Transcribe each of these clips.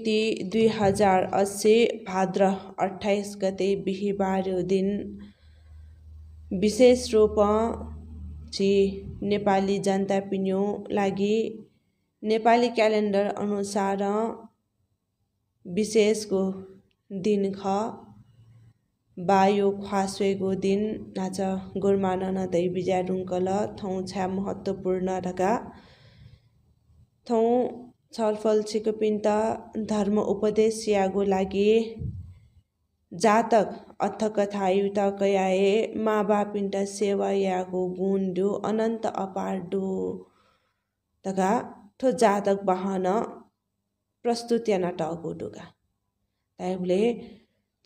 मिति दुई हजार असी भाद्र अट्ठाइस गते बिहिबार दिन विशेष रूपमा चाहिँ नेपाली जनता पिन्यो लागि नेपाली क्यालेन्डर अनुसार विशेषको दिन ख बायो ख्वास्वेको दिन नाच गोर्मान नदै बिज्यारुङ्कल थौँ छ्या महत्त्वपूर्ण ढका थौँ छलफल सिकापिन्त धर्म उपदेश यागो लागि जातक अथकथायुत कयाए मा बापिन्ट सेवा यागो डु अनन्त डु तगा ठो जातक वाहन प्रस्तुत टगु डुगा ताइबले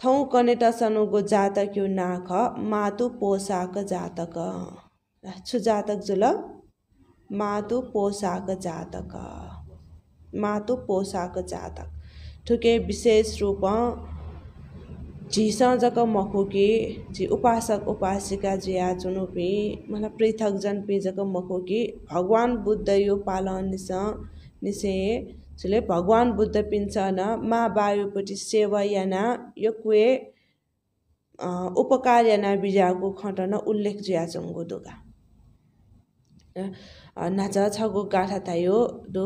थौ कनेट सनुगो जातक यो नाख मातु पोसाक जातक छु जातक जुल मातु पोसाक जातक मातो पोसाक जातक ठुके विशेष रूपमा झिसा जक मखुकी झि उपासक उपासिका जिया चुनुपी मलाई पृथक जन पिजक मखुकी भगवान बुद्ध यो पालन निस निसे झुले भगवान बुद्ध पिन्छ न मा बायुपट्टि सेवा याना यो कुए उपकार याना बिजाको खटन उल्लेख जिया चुङ्गु दुगा 나자 차고 가타타요 도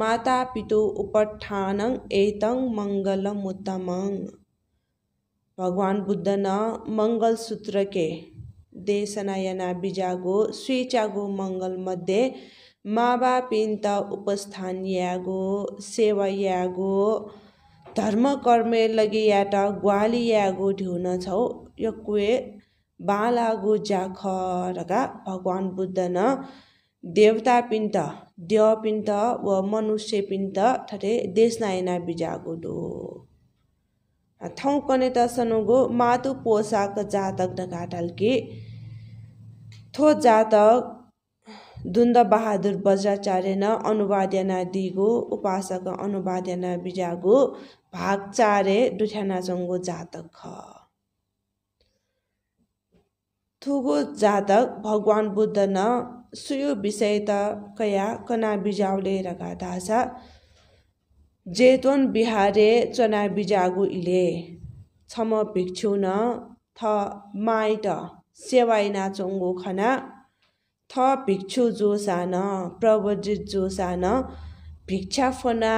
माता 피토 उपठानङ एतङ मङ्गलम उत्तमङ भगवान् बुद्ध न मङ्गलसूत्र के देशनायना बिजागो स्वेचागो मङ्गल मध्ये माबा पिन्त उपस्थान यागो सेवा यागो धर्म कर्मे याटा ग्वाली यागो ढिउन छौ यक्वे बालागो जाखरका भगवान् बुद्ध न देवता मनुष्य पिन्त व देश नायना देशनायना बिजागोडो थौँ कने त सनुगो मातु पोसाक जातक ढकाटल थो जातक दुन्द बहादुर वज्राचार्य न अनुवाद्यना दिगो उपासक अनुवाद्यना बिजागो भाग चारे जंगो जातक ख थुगो जातक भगवान बुद्ध न सुयो विषय त कया कना बिजाउले रगा ꯗꯥꯁꯥ जेतोन बिहारे चना बिजागु इले छम भिक्षु न थ माइट सेवाई नाचोङ्गो खना थ भिक्षु जो सान प्रवजित जो सान भिक्षा फना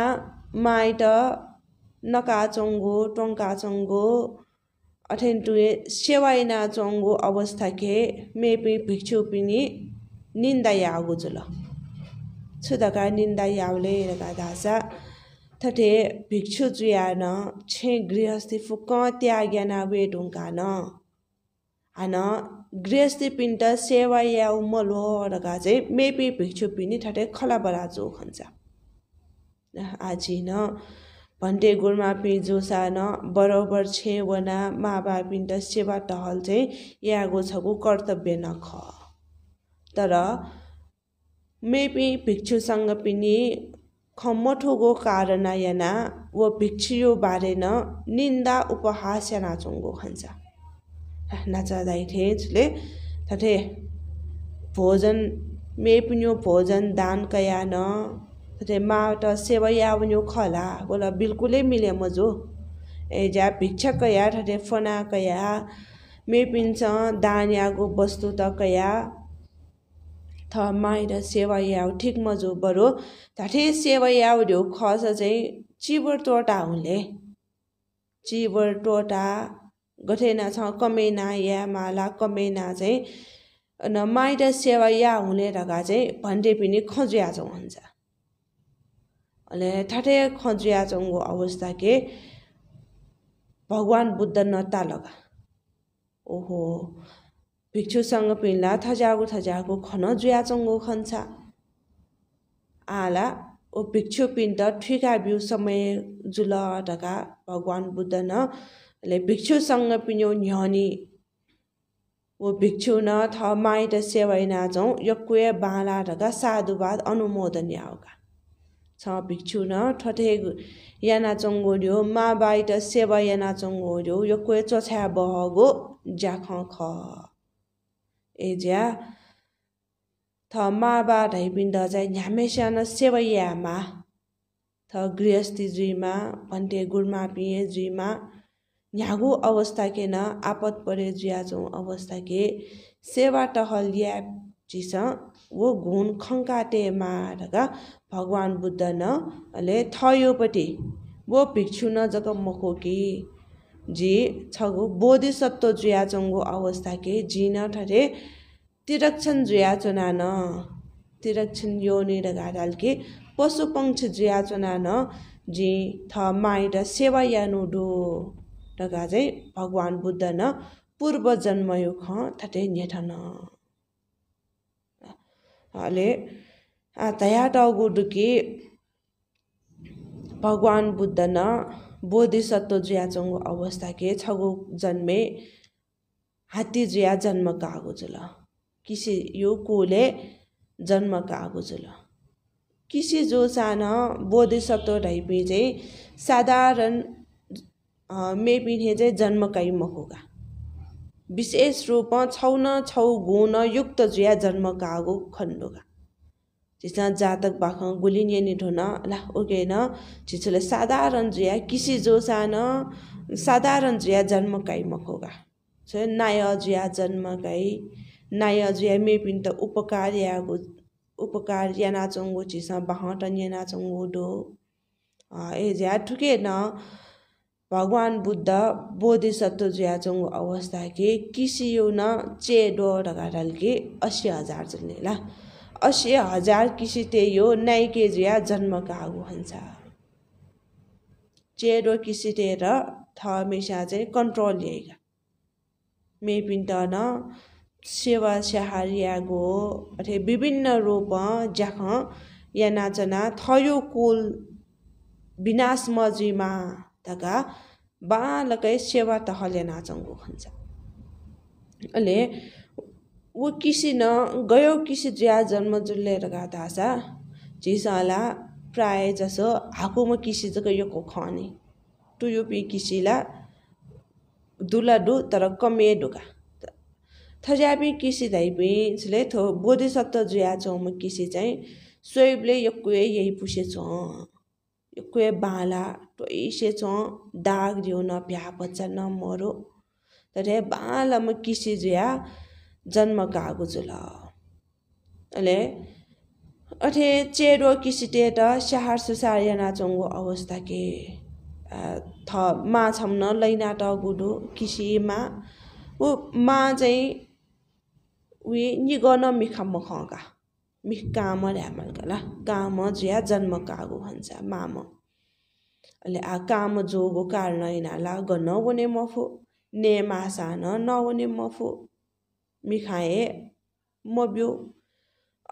माइट नकाचोङ्गो टोङ्का चोङ्गो अठेन्टुए सेवाई नाचोङ्गो अवस्था के मेपी भिक्षु पिनी निन्दा या जुल छु निन्दा याऊले हेरका धाजा ठटे भिक्षु चुहार न छे गृहस्थी फुक्क त्याग्यान वे ढुङ्गा न हान गृहस्थी पिन्ट सेवा याऊ मल हो चाहिँ मेपी भिक्षु पिन्नी ठे खला बराजो खन्छ आछन भन्टे गोरमा पि जोसा न बराबर छेउना मा पिन्ट सेवा टहल चाहिँ यागो छ कर्तव्य न ख तर मेबी भिक्षुसँग पनि खम्मठोगो कारणयना व भिक्षुयो बारेन निन्दा उपहास नाचुङ्गो खन्छ नाचादाई ठेचले तथे भोजन मेप्न्यो भोजन दान कया न तथे माट सेवया वन्यो खला बोला बिल्कुलै मिले मजो ए जा भिक्षा कया ठे फना कया मे मेपिन्छ दान्यागो वस्तु त कया ꯊꯃꯥꯏꯗ सेवा याउ ठिक ꯃꯖꯨ बरु ꯊꯥꯊꯦ सेवा याउ ढ्यो खस चाहिँ चिबर टोटा हुले चिबर टोटा गठेना छ कमेना या माला कमेना चाहिँ न माइट सेवा या हुने ढगा चाहिँ भन्डे पनि खजुया चौ हुन्छ अहिले ठाटे खजुया चौको अवस्था के भगवान् बुद्ध नता लगा ओहो भिक्षुसँग पिन्ला थजाको थजाको खन जुया चङ्गो खन्छ आला ओ भिक्षु पिण्ड ठिका बिउ समय जुल ढका भगवान् बुद्ध नले ले भिक्षुसँग पिन्यो न्यहनी ओ भिक्षु न थ माइत सेवाइ नाचौँ कुय बाला ढका साधुवाद अनुमोदन याउका छ भिक्षु न ठठे याना चङ्गोड्यो मा बाइट सेवा याना चङ्गोड्यो यो कुय चोछ्या बहगो ज्याख ख थ tomaba धाइपिन्द चाहिँ न्यामेसान सेवैयामा थ गृहस्थी जुइमा भन्थे गुरमा पिए जुइमा न्यागु अवस्था के न आपत परे जुयाचौँ अवस्था के सेवा टहल्या चिस वो घुन खङ्काटे मारका भगवान् बुद्ध न ले थयोपट्टि वो भिक्षु न जग कि जी छगु बोधिसत्व के अवस्थाके न ठरे तिरक्षण न तिरक्षण योनि रगाडालके पशुपङ्क्ष न जी थ माइट सेवा डो रगा चाहिँ भगवान् बुद्ध न पूर्व जन्मयो ख ठटे नेठन अहिले तया डगु डुकी भगवान् बुद्ध न बोधिसत्व जुया चङ्गो अवस्था के छगो जन्मे हात्ती जुया जन्मका जुल किसी यो कोले जन्मका आगो जुल किसी जो सान बोधिसत्व ढाइपी चाहिँ साधारण मेपिने चाहिँ जन्मकाइ महोगा विशेष रूपमा छौन छौ गुण युक्त जुया जन्मका आगो खण्डोगा जितना जातक बाखां गुलिन्ये ढोन ला न जिचुले साधारण जुया किसी जोसान साधारण जुया जन्मकाई मखोगा सो नाय जुया जन्मकाई नाय जुया मेपिन त उपकार यागो उपकार या नाचङ्गो चिसा बाहटन या नाचङ्गो डो ए ज्या ठुके न भगवान् बुद्ध बोधिसत्व जुया चङ्गो अवस्था कि किसियो न डो ढगाडल कि असी हजार चल्ने ला असी हजार यो नाइकेजिया जन्मका हुन्छ चेरो र थमेसा चाहिँ कन्ट्रोल ल्याइगा न सेवा स्याहारियागो अरे विभिन्न रूप ज्याख नाचना थयो कुल विनाश मजिमा तगा बालकै सेवा तहले नाचङ्गो हुन्छ अहिले वो किसी न गयो किसी ज्या जन्म थाहा धासा झिसला प्राय जसो हाकुमा किसी यो को खने पि किसीला डु तर कमे ढुका थजापी किसी पिसले थो बोधिसत्व जुया म किसी चाहिँ स्वयबले यो कुए यही छ यो कुए बाला छ दाग दियो न भ्या बच्चा न मरो तर म किसी जुया जन्म ल अले अठे चेरो किसिटेट स्याहार सुसार याना चङ्गो अवस्था के थ मा छम्न लैनाट गुडो किसिमा ऊ मा चाहिँ उयो निगन मिखा मखका मिख काम ल्यामलका ल काम जुया जन्म कागो भन्छ माम अहिले आ काम जोगो कारण यिनीहरूलाई गर्न हुने मफु ने मासा न नहुने मफो मिखाए मब्यु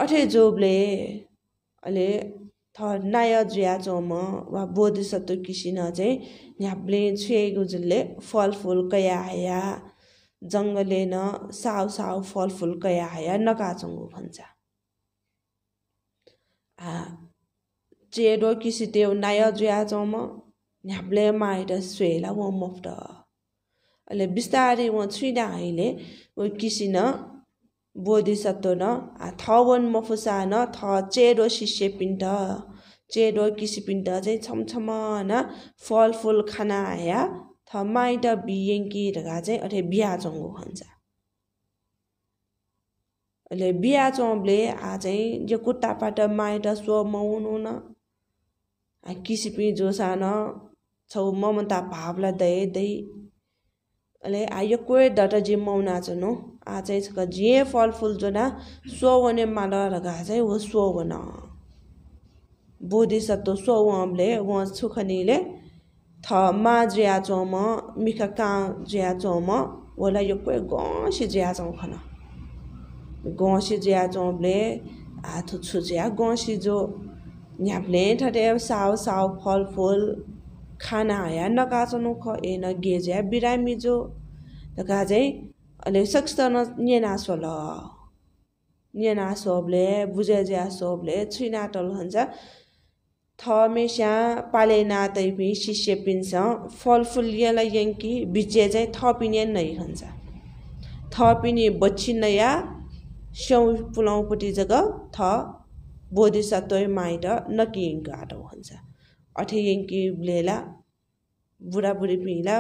अठे जोब्ले अहिले नाय जुया चोम वा बोधिसत्व किसिन चाहिँ छुएको जुनले फलफुल कया हाया जङ्गले न साउ साउ फलफुल कया हाया नकाचङ्गु भन्छ आ चेडो किसिदेव नाय जुया चोम न्याप्ले माएर स्वेला व मोफ्ट अहिले बिस्तारै उहाँ छुइनँ अहिले किसिन न ಆ न थ ಥ ಚೇರೋ ಶಿಷ್ಯ ಪಿಂಟ चेरो किसी पिण्ड चाहिँ छमछमन फलफुल खाना आया थ माइट बियङ्कीहरूका चाहिँ अरे बिहा चङ्गो खान्छ अहिले बिहा चौँले आ चाहिँ यो कुट्टापाट माइट स्व मौनु न किसिपी जोसान छौ ममता भावलाई दय दही अलि आ यो कोही डटा जिम्माउनाजा नौ आजै छु जे फलफुल जो सो भने माला र गै हो सो हुन बुद्धि सत्तो सो वामले सुखनीले थ मा जिया छो म म मिखा कहाँ जियाचो म ओलाई यो कोही गँसी ज्याचन गसी जियाचौँले हात छुझ्या गसी जो न्याप्ले ठ्यायो साउ साउ फलफुल खाना आ नकाचो ए न झ्या बिरामी जो त काँ चाहिँ अलिक सक्छ न नियन आसोल नियन आसोपले बुज्याज आसोपले छुइन आटोल खन्छ थ मेस्या पाले शिष्य पिन्छ फलफुल यङ्की बिचे चाहिँ थपिने नै हुन्छ थपिने बछि नया स्याउ पुलाउपट्टि जग थ बोधी सत्माइट नकिङ गाटो हुन्छ अठेयङ्की ब्लेला बुढाबुढी पिला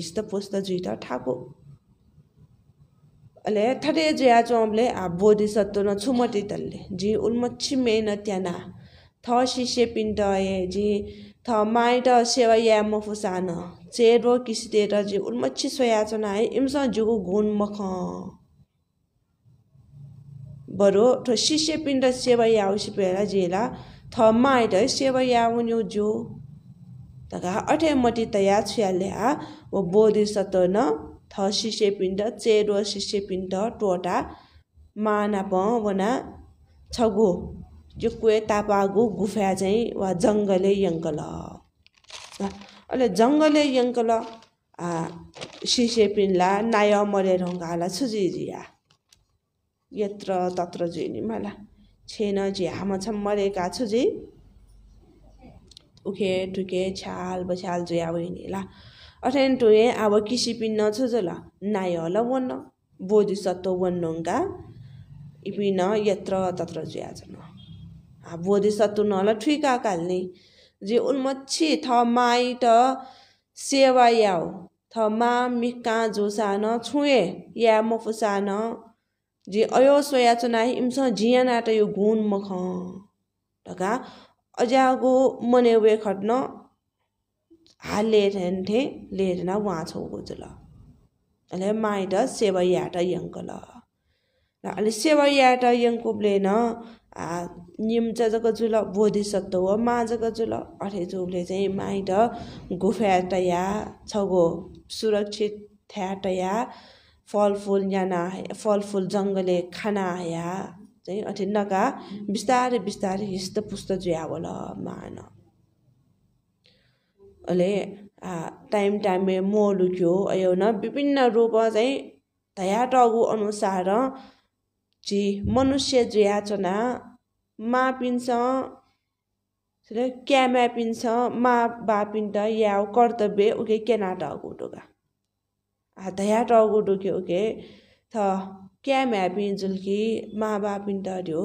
इस्त पोस्त जुट ठाकु अले थरे जया चोमले आ बोधि सत्तो न छुमटी तल्ले जी उन्मच्छी मेन त्याना थ शिष्य पिण्ड ए जी थ माइट सेवा या मफुसान चेरो किसितेर जी उन्मच्छी सोयाचना है इम्स जुगु घुन मख बरो ठो शिष्य पिण्ड सेवा या पेला जेला थमाइ मा आएर है सेव याउन्यो ज्यू अठे मति मटी त या छुहाल्यो आोदी सत्व न थ सिसेपिण्ड चेरो सिसे पिण्ड टोटा माना वना छ गो तापा गो गुफा चाहिँ वा जङ्गले यङ्कल अहिले जङ्गले यङ्कल आ सिसे पिन्डला नाय मरे रंगाला छुजी जी आत्र तत्र जो माला छ छेन मरेका छु जे उखे ठुके छ्याल बछ्याल जो अब हिँडे ल अठेन टुए अब किसी पिन्न छु जो ल नाय ल वन्न बोधिसत्व वन्नुङ्गा इपिन यत्र तत्र जुया छ न बोधिसत्व नहोला ठुका काल्ने जे उन्मच्छी थ माइ त सेवा याउ थ मा मिका जोसान छुए या मफुसान जे अयो सोया चुनाही इम्स जियाना नाट यो घुन मख ढका अज्यागो मने वे खट्न हाले थे हेन्थे लेट वहाँ छौको जुल अहिले माइट सेवा यङ्कल यङ्क ल अहिले सेवा यङ्कु यङ्कुबले न निम्च जग जुल हो माझक जुल अठे जुबले चाहिँ माइट गुफ्याटया छगो सुरक्षित थ्याटया फलफुल याना फलफुल जङ्गले खाना आया चाहिँ अथि बिस्तारै बिस्तारै हिस्त पुस्त जुया होला मान अहिले टाइम टाइम मोलुक्यो न विभिन्न रूप चाहिँ धया टगु अनुसार जी मनुष्य जुयाचना मापिन्छ मा पिन्छ मा बापिन्ट या कर्तव्य उके नाटक गुटोगा टाउको के त 오게 더 जुल्की मा 마바 빈다려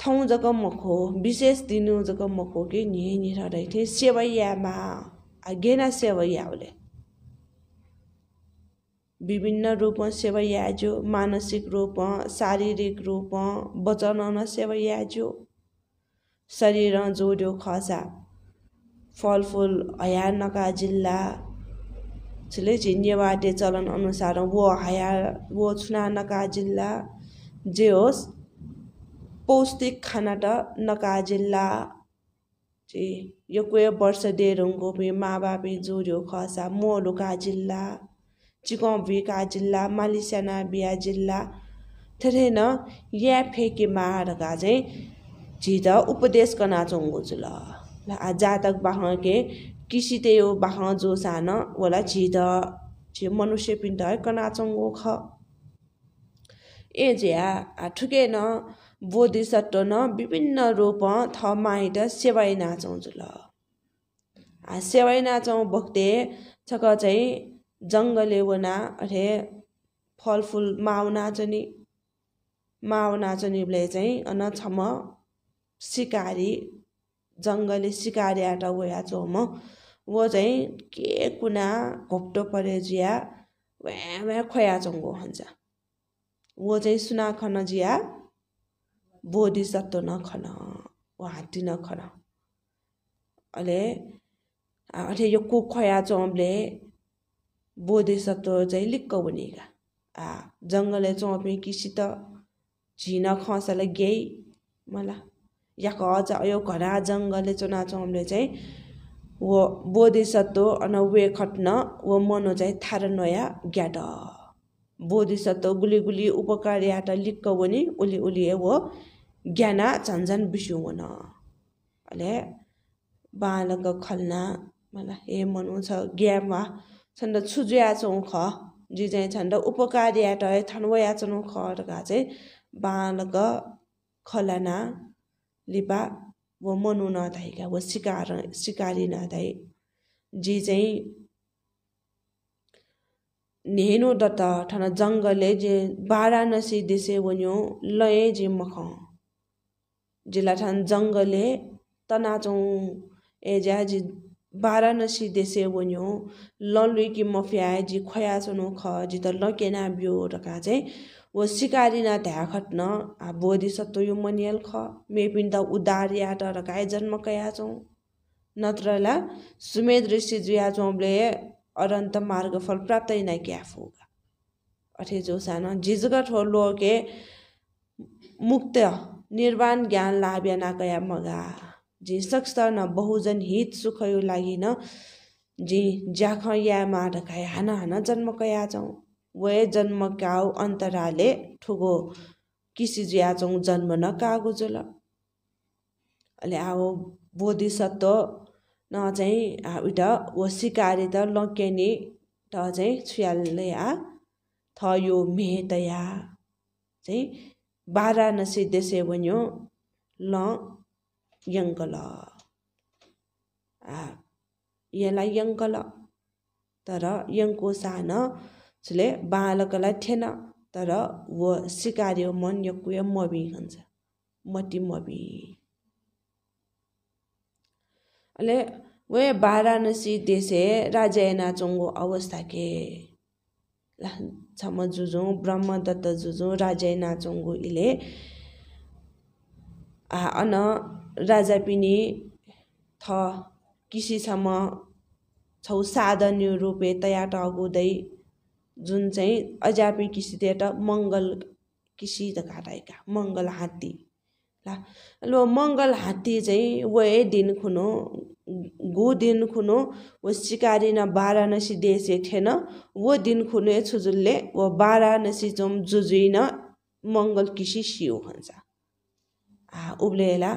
ठाउँ जग्गा मखो विशेष दिनु जग्गा मखो कि यहीँनिर रहेको थिएँ सेवैयामा गेना उसले विभिन्न रूपमा सेवैया आज्यो मानसिक रूपमा शारीरिक रूपमा वचनन सेवैया आज्यो शरीर जोड्यो खसा फलफुल नका जिल्ला छिले वाटे चलन अनुसार वो हाया वो छुना नकाजिल्ला जे होस् पौष्टिक खाना त नकाजिल्ला जे यो कुयो वर्ष डेरुङको भि मा बापी जुर्यो खसा मोडुका जिल्ला चिकौँ भिका जिल्ला मालिसाना बिया जिल्ला न या फेके मारका चाहिँ झिज उपदेश कना ल जातक बाहके कृषि त यो बाह जो सान होला झिद जे मनुष्य पिण्ड है कनाचङ्गो ख ए जे ठुके न बोधि सट्ट न विभिन्न रूप थ माइट सेवाई नाचौँ जुल आ सेवाई नाचौँ भक्ते छक चाहिँ जङ्गले वना अरे फलफुल माउ नाचनी माउ नाचनीले चाहिँ अन छम सिकारी जङ्गले सिकारी आटा वया म व चाहिँ के कुना घोप्टो पऱ्यो जिया व्या खोया चङ्गो भन्छ व चाहिँ सुना खन जिया बोधी सत्तो नखन ऊ हात्ती नखन अहिले अठे यो कु खोया चोम्ले बोधे सत्तो चाहिँ लिक्क बनेगा आ जङ्गले चोपे किसित झिन खसलाई गेई मलाई या अझ यो घरा जङ्गले चोना चोम्ले चाहिँ व बोधिसत्व अनवे वे खट्न व मनो चाहिँ थार नयाँ ज्ञाट बोधिसत्व गुलिगुली उप लिक्क उसले उसले वा ज्ञाना झन् झन् बिर्सुन अहिले बाल खलना मलाई ए मन हुन्छ ज्ञामा छन् त छुज आचौ ख जे चाहिँ छन् त उपकारी आँटा छन् वे आयाचन खर्का चाहिँ बाल खलाना लिपा वो मनु ना व क्या सिकारी शिकार शिकारी जी चाहिँ नेनो दत्त ठन जङ्गले जे वाराणसी देशे वन्यो लय जे मख जिल्ला ठान जङ्गले तनाचौँ ए ज्या जी वाराणसी देशे वन्यो लुकी मफिया जी खया सुनो ख जी त लकेना बियो रका चाहिँ सिकारी ना ध्याखट न आ सत्तो यो मनियल ख मेपिन्दा उदार त रकाय जन्म कया कयाचौँ नत्रला सुमेध ऋषि जुयाचौँले अरन्त मार्ग फल प्राप्त इना क्या फुगा अठे जो सानो जिजगट हो लोके मुक्त निर्वाण ज्ञान या ना कया मगा जी सक्छ न बहुजन हित सुख यो लागि न जी ज्याख या मा रकाय हाना जन्म कया छौँ वे जन्म क्याउ अन्तराले ठुगो किसिजुयाचौँ जन्म न कागुजुल अहिले अब बोधिसत्व न चाहिँ उट हो सिकारी त लङ्केनी त चाहिँ छुयालया थयो मेहतया चाहिँ वाराणसी देशे भन्यो ल यङ्कल यसलाई यङ्कल तर यङ्को सानो उसले बालकलाई थिएन तर व sicario मन yokuya मबी भन्छ मटी मबी अहिले वे वाराणसी देशे राजायना चोङ्गो अवस्था के छम जुझौँ ब्रह्मदत्त जुझौँ राजायना चोङ्गो इले अन राजा पिनी थ किसीसम्म छौ साधन्य रूपे तया अगुदै जुन चाहिँ अजापी त मङ्गल त घाटाइका मङ्गल हात्ती ला ल मङ्गल हात्ती चाहिँ वे दिन खुनो गो दिन खुनो वो सिकारी न वाराणसी देशे थिएन वो दिन खुनो छुजुलले वो वाराणसी जोम जुजुइन मङ्गल किसी सियो भन्छ आ उब्लेला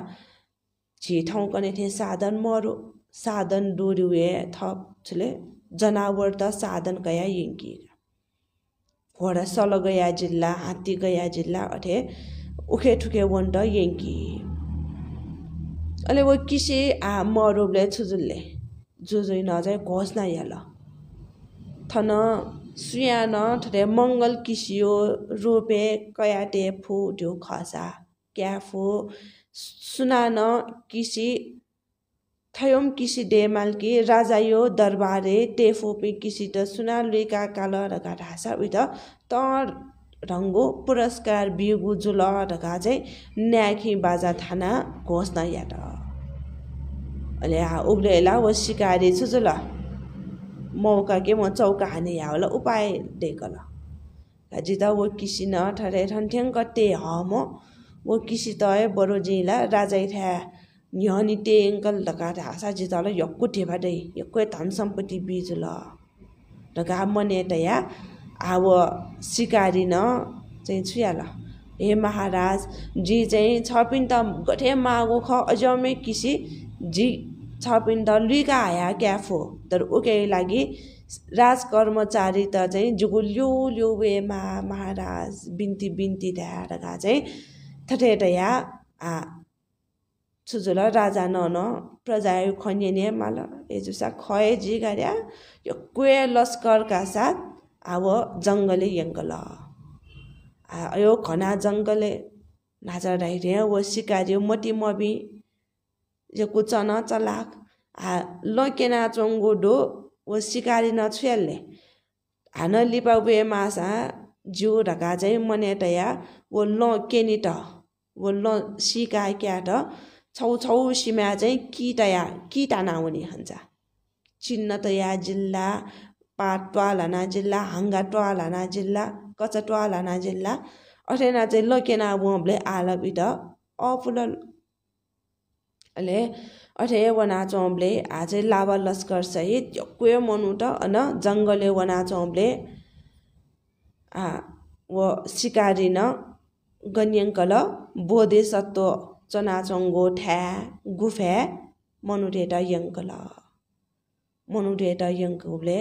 छिठाउँ कने थिए साधन मरो साधन डोरी थप छुले जनावर त साधन कया यिङ्किएका सल गया जिल्ला हात्ती गया जिल्ला अठे उखे ठुके वन्ट यङ्की अहिले वो किसे आ मरुब्ले छुजुल्ले जो नजाय न याल थन सुयान थरे मङ्गल किसियो रोपे कयाटे फु त्यो खसा क्याफो सुनान किसी थयोम किसिडे राजा राजायो दरबारे सुना किसित काल कालरगा ढासा उयो त रङ्गो पुरस्कार बिगु जुल रगा चाहिँ न्याखी बाजा थाना घोषणा त अहिले हा उग्ले होला सिकारी छु जुल मौका के म चौका हाने या होला उपाय देखल जित वो किसी न ठरे ठन्ठ्याङ कते ह म वो किसी त बरो राजा राजै थ्या nyoni te engkal laka ta sa ji ta la yokku te ba dai yokku tan sampati bi ju la laka mane अब सिकारिन चाहिँ छुइहाल हे महाराज जी चाहिँ छपिन त गठे मागो ख अजमे किसी जी छपिन त लुइका हाया क्याफो तर उकै लागि राज कर्मचारी त चाहिँ जुगु ल्यु वे महाराज बिन्ती बिन्ती ध्याएर चाहिँ थटेटया आ छुजु ल राजा न न प्रजायो खनिएनएमा लुसा जी झिगार्या यो लस्करका साथ अब जङ्गले यङ्गल यो खना जङ्गले नाचा हिरे ऊ सिकारी मोटी मबी यो कुचन चलाक आ ल केना डो गुडो सिकारी सिकार्य हान लिपा न मासा जिउ चाहिँ मनेटया ऊ ल केट ऊ ल सिका क्या ट सीमा चाहिँ किटया किटा नहुने हुन्छ चिन्नतया जिल्ला पाटवालना जिल्ला हाङ्गा ट्वालना जिल्ला कचट्वालना जिल्ला अठेना चाहिँ लकेना वोम्ले आलबिट अफुल अहिले अठे वना चौम्ले आजै लाभा लस्कर सहित यक्वे मनुट अन जङ्गले वना चौम्ले आ व सिकारिन गन्यङ्कल बोधे सत्व चनाचङ्गो ठ्या गुफ्या मनुडेटा यङ्क ल मनुडेटा यङ्कले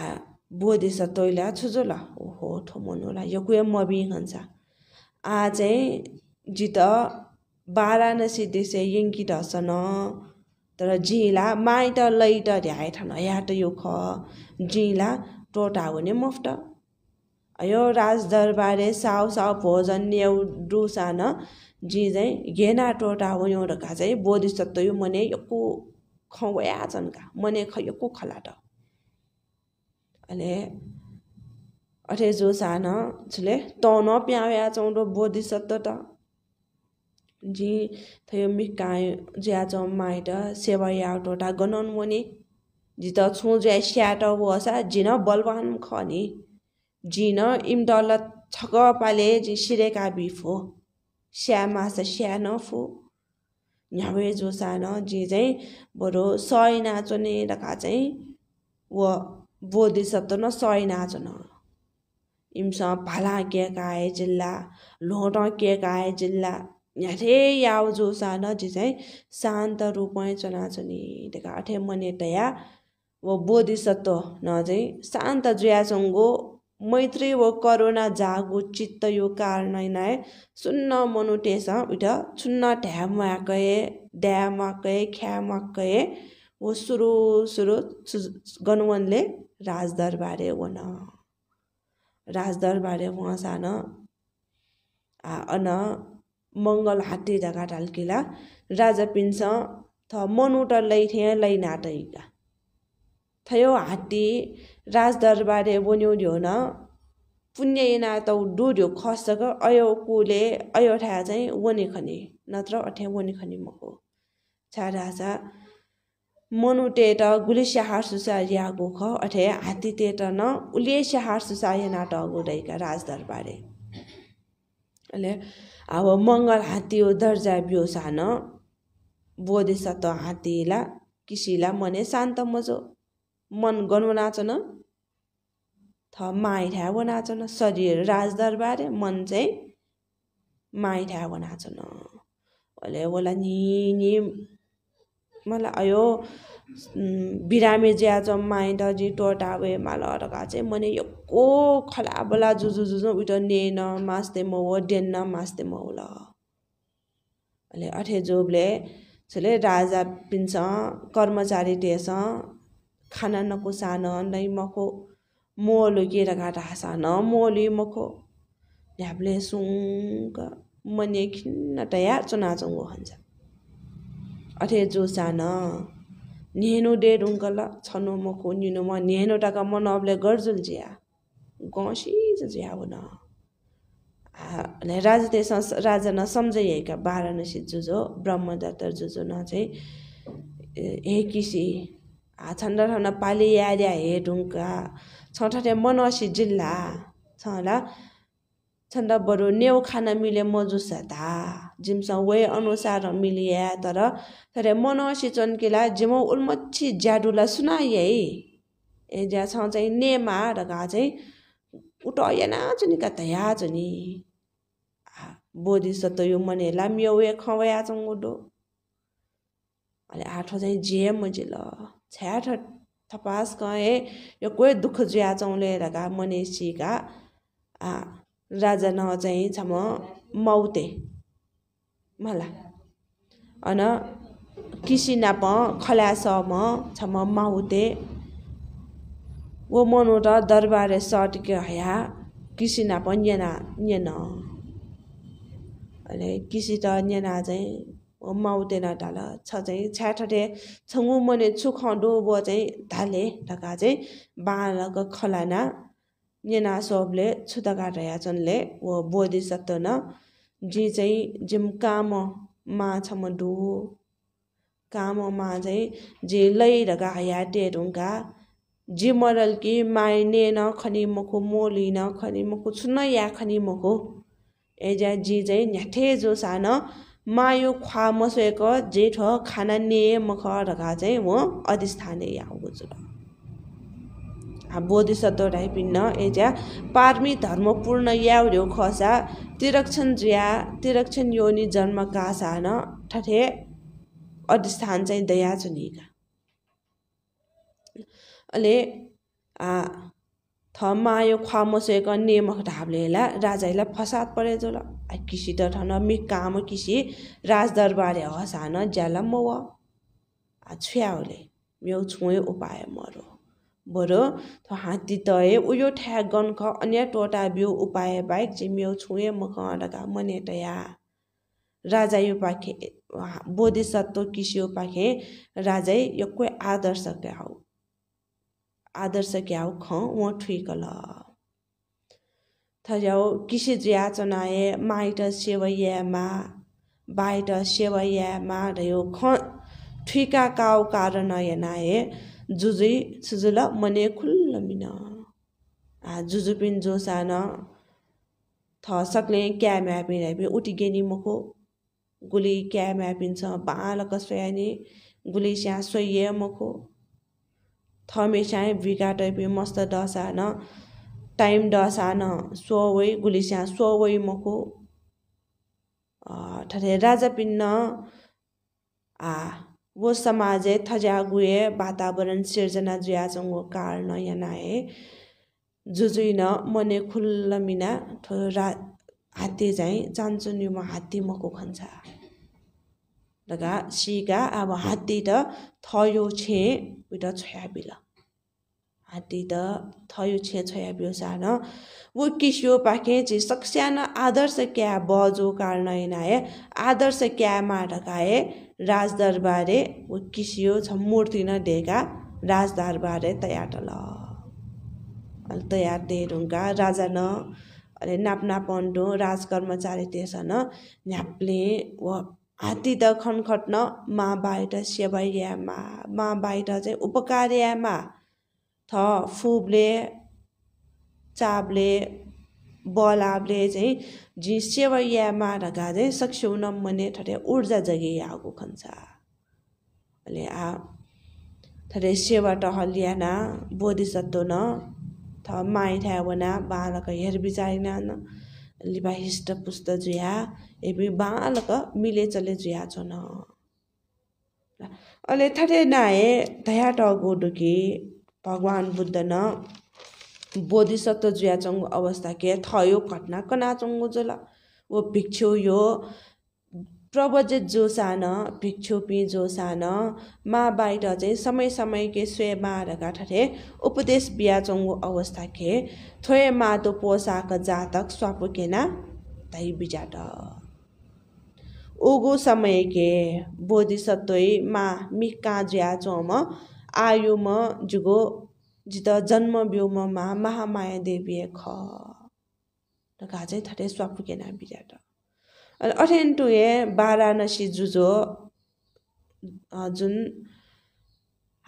आ बोधिस तोइला छुजो ल ओहो ठो मनुला यो कुया मबि हन्छ आ चाहिँ जित वाराणसी देशे यङ्की ढसन तर जिला माइट लैट ढ्याए ठन याट यो ख जिला टोटा हुने मफ्ट यो राजदरबारे साउ साउ भोजन न्याउ डुसान जी चाहिँ घेना टोटा वयोँ रका चाहिँ बोधिसत्व यो मने यक्को खवया का मने ख यक्को खलाट अले अठे जो सान छुले न प्यावया चौँडो बोधिसत्व त जी थयो मिका ज्या चौ माइट सेवाया टोटा गनन मने जी त छु ज्या स्याट वसा जिन बलवान खनी जिन इम्डल छक पाले जी सिरेका बिफो श्यामास श्यानोफु न्यावे जोसान जे चाहिँ बरु सय नाचोने रखा चाहिँ व बोधि शब्द न सय नाचो न इम्स भाला केकाए जिल्ला लोट केकाए जिल्ला न्याठे याव जोसान जे चाहिँ शान्त रूपमै नि देखा अठे मने तया व बोधिसत्व न चाहिँ शान्त जुयाचङ्गो मैत्री वो करुणा जागु चित्त यो नै नै सुन्न मनु टेसा उठ छुन्न ढ्यामा गए ढ्यामा गए ख्यामा गए वो सुरु सुरु गणवनले राजदरबारे वन राजदरबारे वहाँ सान अन मङ्गल हात्ती ढाका ढाल्किला राजा पिन्छ थ मनुट लैथे लैनाटैका fayo हात्ती राजदरबारे बोन्यौ न पुण्य इना त डुर्यो खसक अयो कुले अयो चाहिँ वने खने नत्र अठे वने खने मको छा राजा मनुटेट गुलेस्या हार्सुसा यागो ख अठे त न स्याहार उलेस्या हार्सुसा यनाट अगोडाइका राजदरबारे अहिले अब मङ्गल हात्ती हो दर्जा बियो सान बोधेस त हात्तीला किसिला मने शान्त मजो मन गनो नाचन थ माइ ठाव नाचन शरीर राजदरबार मन चाहिँ माइ ठाव नाचन अहिले होला नि मलाई अयो बिरामी ज्या छ माइ डजी टोटा वे माल अर्का चाहिँ मैले यो खला बोला जुजु जुज उठ नेन मास्ते म हो डेन्न मास्ते म ल अहिले अठे जोबले छले राजा पिन्छ कर्मचारी टेस खाना नको सान नै मखो मोलो के घाटा सान मखो ढ्याब्ले सुङ्क मने खिन्न टया चुना चङ्गो हुन्छ अथे जो सान न्यानो डेढ उङ्क ल छनो मखो निनु म न्हेन टाक मनअ्ले गर्जुल जिया गँसिजो झिआ हो न राजा त्यस राजा न सम्झाइआइक वाराणसी जुजो ब्रह्मदत्त जुजो न चाहिँ एसी आ पालि यारिया हे হেডুঙ্কা ठाउँ मनसी जिल्ला छ छला छन्डा बरु नेउ खान मिले मजुसा धा जिमसा वे अनुसार मिलिया तर तर मनसी चन्केला जिम उल्मच्छी ज्याडुला सुनाए ए ज्या छ चाहिँ नेमा र घा चाहिँ उटयना कता या छु नि बोधी त यो मने लाम्यो वे खवया चङ्गुडो आठ आठो चाहिँ जे ल छ्याठ थपास यो कोही दुख जुया चौले रगा मनिषीका का राजा न चाहिँ छ म मौते मला अन किसिनाप खलास म छ म माउते वो मनोट दरबारे सटके हया किसिनाप न्यना न्यन अरे किसी त न्यना चाहिँ माउतेन ढाल छ चाहिँ छ्याठे छङ्गु मने छु खो बो चाहिँ धाले ढका चाहिँ बालक खलाना नेना सबले छुतका रया चनले वो बोधि सत्तन जी चाहिँ जिम काम मा छ म डो काम मा चाहिँ जे लै ढका हया जे मरल कि माइने न खनि मको मोली न खनि मको छुन या खनि मको एजा जी चाहिँ न्याठे जो सान मायो ख्वा मसोयक जेठ खाना ने मख ढका चाहिँ म अधिष्ठाने बुझ्नु बोधिसत्व राइपिन्न एज्या पार्मी धर्मपूर्ण याउर्यो खसा तिरक्षण ज्या तिरक्षण योनि जन्म कासा न ठठे अधिष्ठान चाहिँ दया चुनिका अहिले मायो खमोसे एक नेमक ढाबलेला राजाला फसाद किसी त दठन मी काम किशी राजदरबारे हसान ज्याला म छुयावले मेव छुए उपाय मरो बरो थो हात्ती तए उयो ठ्याग गनख अन्य टोटा बिउ उपाय बाहेक चाहिँ मेउ छुए मख अडका मने तया राजा यो पाखे बोधिसत्व किसी यो पाखे राजै यो कोही आदर्श हौ आदर्श के खो ठुलो थौ किसिजियाचनाए माइट सेवा यामा बाहिर सेवायामा रह्यो ख ठुका काउ कारण हेर्न आए जुजु सुजु मने खुल्ल मिना आ जुजुपिन जो साना थ सक्ने क्या म्यापिन हे उटिकेनी मखो गुली क्या म्यापिन छ बासी गुली स्याहाइयो मखो भिगा विगाटयपि मस्त डसान टाइम डसान सोवै गुलिस्या सोवै मको ठरे राजा पिन्न आ वो समाजे थजा गुए वातावरण सिर्जना जुयाचङ कारण यनाए जुजुइन मने मिना ठो रा हात्ती चाहिँ जान्छु म हात्ती मको खन्छ सिका अब हात्ती त थयो छे उयो त छोयापी हात्ती त थयो छे छोया पिलो सानो ऊ किसियो पाखे चाहिँ सकसानो आदर्श क्या बजो कार्नएन आए आदर्श क्या मार्काए राजदरबारे वो किसियो छ मूर्ति न ढेका राजदरबारे तयार ल तयार दे ढुङ्गा राजा न अहिले नाप्ना पन्डु राज कर्मचारी तेर्सन न्याप्ले वा हात्ती हातीदा खनखट्न मा बाहिर सेवाइयामा मा बाहिर चाहिँ उपकार्यामा थ फुबले चाबले बलाबले चाहिँ झि सेवाइयामा ढका चाहिँ सक्षुनम मने ठरे ऊर्जा जगे आगो खन्छ अहिले आ थरे सेवा त हलियाना बोधिसत्व न थ माइ ठ्यावना बालक न लिबाहिस्ट पुस्त जुया एभि बालक मिले चले जुया न अले थटे नाए धया टगो डुकी भगवान् बुद्ध न बोधिसत्व जुया चङ्गु अवस्था के थयो घटना कना चङ्गु जला ओ भिक्षु यो जोसान, प्रक्षोपी जोसान बाहिर चाहिँ समय समय के स्वे मारका ठे उपदेश अवस्था के थोए मातो पोसाक जातक स्वापुकेना धै बिजाट समय के बोधिसत्वै मा मिका ज्या आयु म जुगो जित जन्म व्योममा महामाया देवी ख ढका चाहिँ स्वापुकेना बिजाट अनि हे वाराणसी जुजो जुन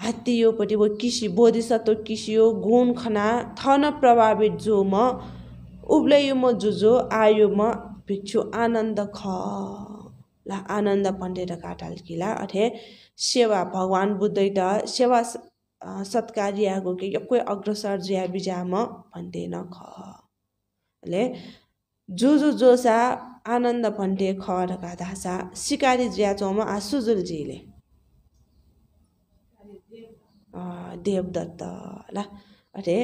हात्तीयोपट्टि वो किसी बोधिसत्व किसियो घुन खना थन प्रभावित जो म उब्लयो म जुजो आयो म भिक्षु आनन्द ख ला आनन्द पण्डेर काटाल किला अठे सेवा भगवान् बुद्धै त सेवा सत्कार्यको के यक्कै अग्रसर ज्या म भन्दैन खले जो जो जोसा आनन्द भन्टे खरका धासा सिकारी आ सुजुलजीले देवदत्त ल अरे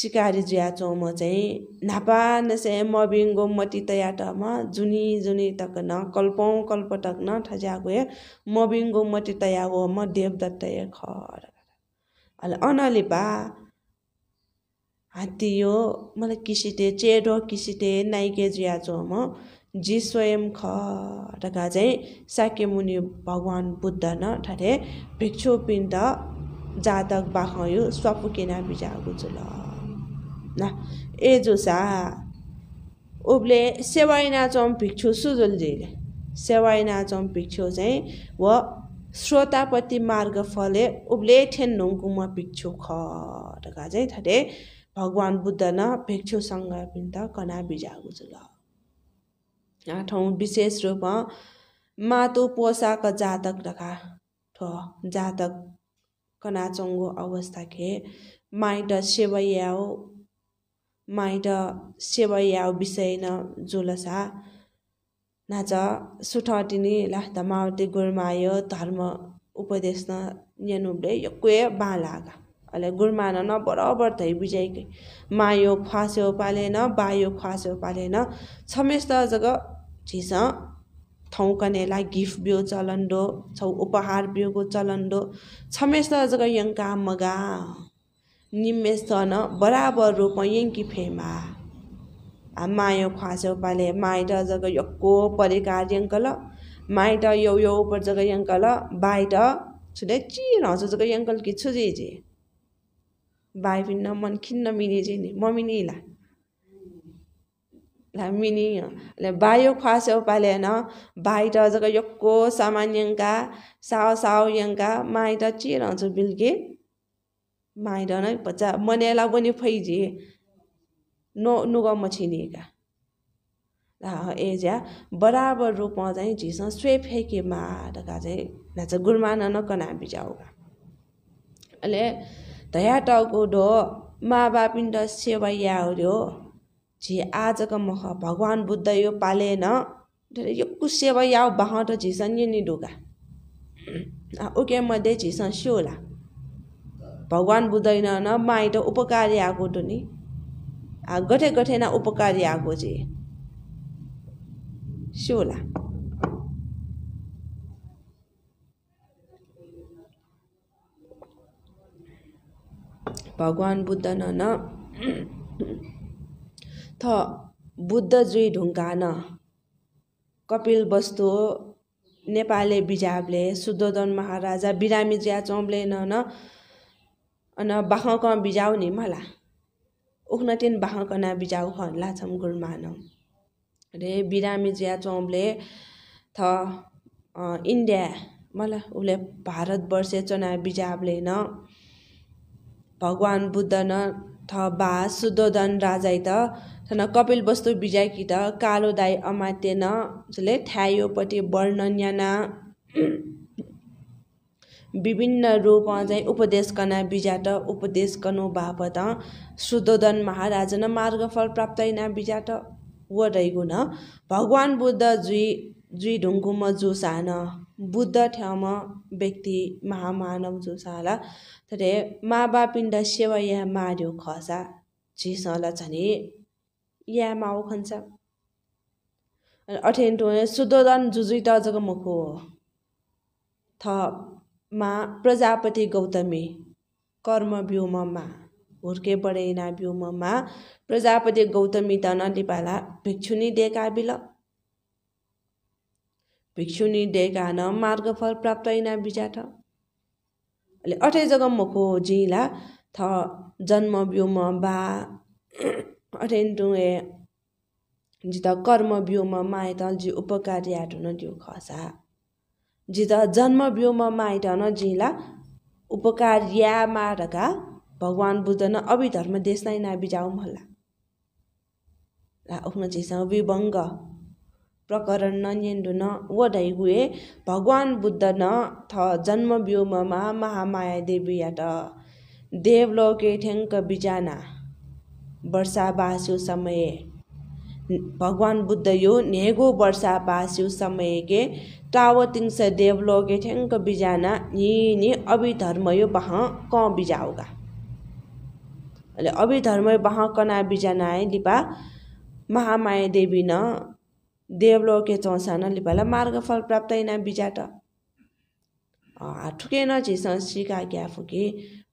सिकारी ज्या चौम चाहिँ नापा नसे मबिङ्गो मटी तयाटमा जुनी जुनी तक न कल्पौँ कल्पटक न ठजा गए मबिङ्गो मटी तया म देवदत्त ए खर अहिले अनलिपा हात्ती यो मलाई किसिटे चेडो किसिटे नाइके ज्या जी स्वयं खटका चाहिँ साक्यमुनि भगवान् बुद्ध न भिक्षु पिण्ड जातक स्वपुकेना स्वपुकिना बिजागुजुल न ए जुसा उब्ले सेवाइना चौम भिक्षु सुजुलजीले सेवाइना नाचौँ भिक्षु चाहिँ व श्रोतापति मार्ग फले उब्ले ठेन नोङकुमा भिक्षु खटका चाहिँ ठाटे भगवान् बुद्ध न भिक्षुसँग पिन्द कना ल ठाउँ विशेष रूपमा मातो पोसाक जातक ढका ठ जातक कनाचङ्गो खे माइट सेवयाओ माइट सेवयाओ विषय न जुलसा नाच सुठटिनी लाह्त माउटे गुरमायो धर्म उपदेश नुब्ले यो कोही बालागा अहिले गुरमान न बराबर थै बिजयकै मायो खुवास्यो पालेन बायो खुवास्यो पालेन छमेस्त जग ᱪᱤᱥᱟं ꯊꯧ कनेलाई गिफ्ट बिउ चलन्डो छौ उपहार बिउको चलन्डो छमेस छमेसा मगा निम्मे न बराबर रूप यङ्की फेमा आ मायो ख्वासो पाले माइट जग यक्को परिकार यंकल माइटा यो यो पर जग यंकल बाइटा छुले चिन हजुर जग यंकल कि छु जे बाई भिन्न मन खिन्न मिने जे नि ममिनी ला ल मिनी अहिले बायो खुवासे पाल्यान बाहिर अझै यक्क सामान यङ्का साओ साउ यङ्का चिर चिराउँछ बिल्के माइट नै बच्चा मनेला पनि फै नो नुगाऊ म छिनिएका ला ए बराबर रूपमा चाहिँ झिसन स्वे फ्याँके माटा चाहिँ ला गुरुमा नानक नाम बिचाउ अहिले धया टाउड हो माबापिण्ड सेवा या झे आजको मह भगवान् बुद्ध यो पालेन यो कुसे भयो बाहट त झिसन यो नि ढुगा उके मध्ये झिसन सिउला भगवान् बुद्ध न त उपकारी आएको त नि गठे न उपकारी आएको झे शोला, भगवान् बुद्ध न थ बुद्ध बुद्धजी कपिल वस्तु नेपाले बिजाबले शुद्धोधन महाराजा बिरामी ज्या चम्ले न अन बाखक बिजाउ नि मला उखनटिन न बिजाउ ह लाछम रे बिरामी ज्या चम्ले थ इन्डिया मला उसले भारतवर्षे चना बिजाबले न भगवान् बुद्ध न थ बा शुद्धोधन राजै त कपिल विजय कि त कालो दाई अमात्यन जसले थ्यायोपट्टि वर्णन्याना विभिन्न रूप चाहिँ उपदेशकना बिजाट उपदेश गर्नु बापत सुदोधन महाराज न मार्गफल प्राप्त होइन बिजाट व न भगवान् बुद्ध जुई जुई ढुङ्गुम जोसान बुद्ध ठाउँमा व्यक्ति महामानव जोसाला तर मा बापिण्ड सेवा यहाँ मार्यो खसा झिसला झन् या माउ खन्छ अनि अठेन्टो सुदोदन जग मुखो थ मा प्रजापति गौतमी कर्म व्योममा हुर्के बढेना व्योममा प्रजापति गौतमी त नलिपाला भिक्षुनी डेका बिल भिक्षुनी डेका न मार्गफल प्राप्त ऐना बिजाट अहिले अठै मुखो जिला थ जन्म व्योम बा ए जित कर्म कर्मभ्योमा माइत जी उपकारी खसा जित जन्म माइटन जन्मभ्योमा न जिला उपकार्या भगवान् भगवान न अभिधर्म ना नाबिजाउ भला ला उख्न चाहिँ विभङ्ग प्रकरण न वधै गुए भगवान बुद्ध न थ जन्म व्योममा महामाया देव देवलोके ठ्याङ्क बिजाना वर्षा समय भगवान यो नेगो वर्षा बास्यो के ताव तिंस देवलोके ठ्याङ्क बिजाना नि यो बाह क बिजाउगा अहिले अभिधर्मय बाह कना बिजानाए लिपा महामाया देवी न देवलोके न लिपालाई मार्गफल प्राप्त बिजाट ठुकेन झिस सिका क्या फुके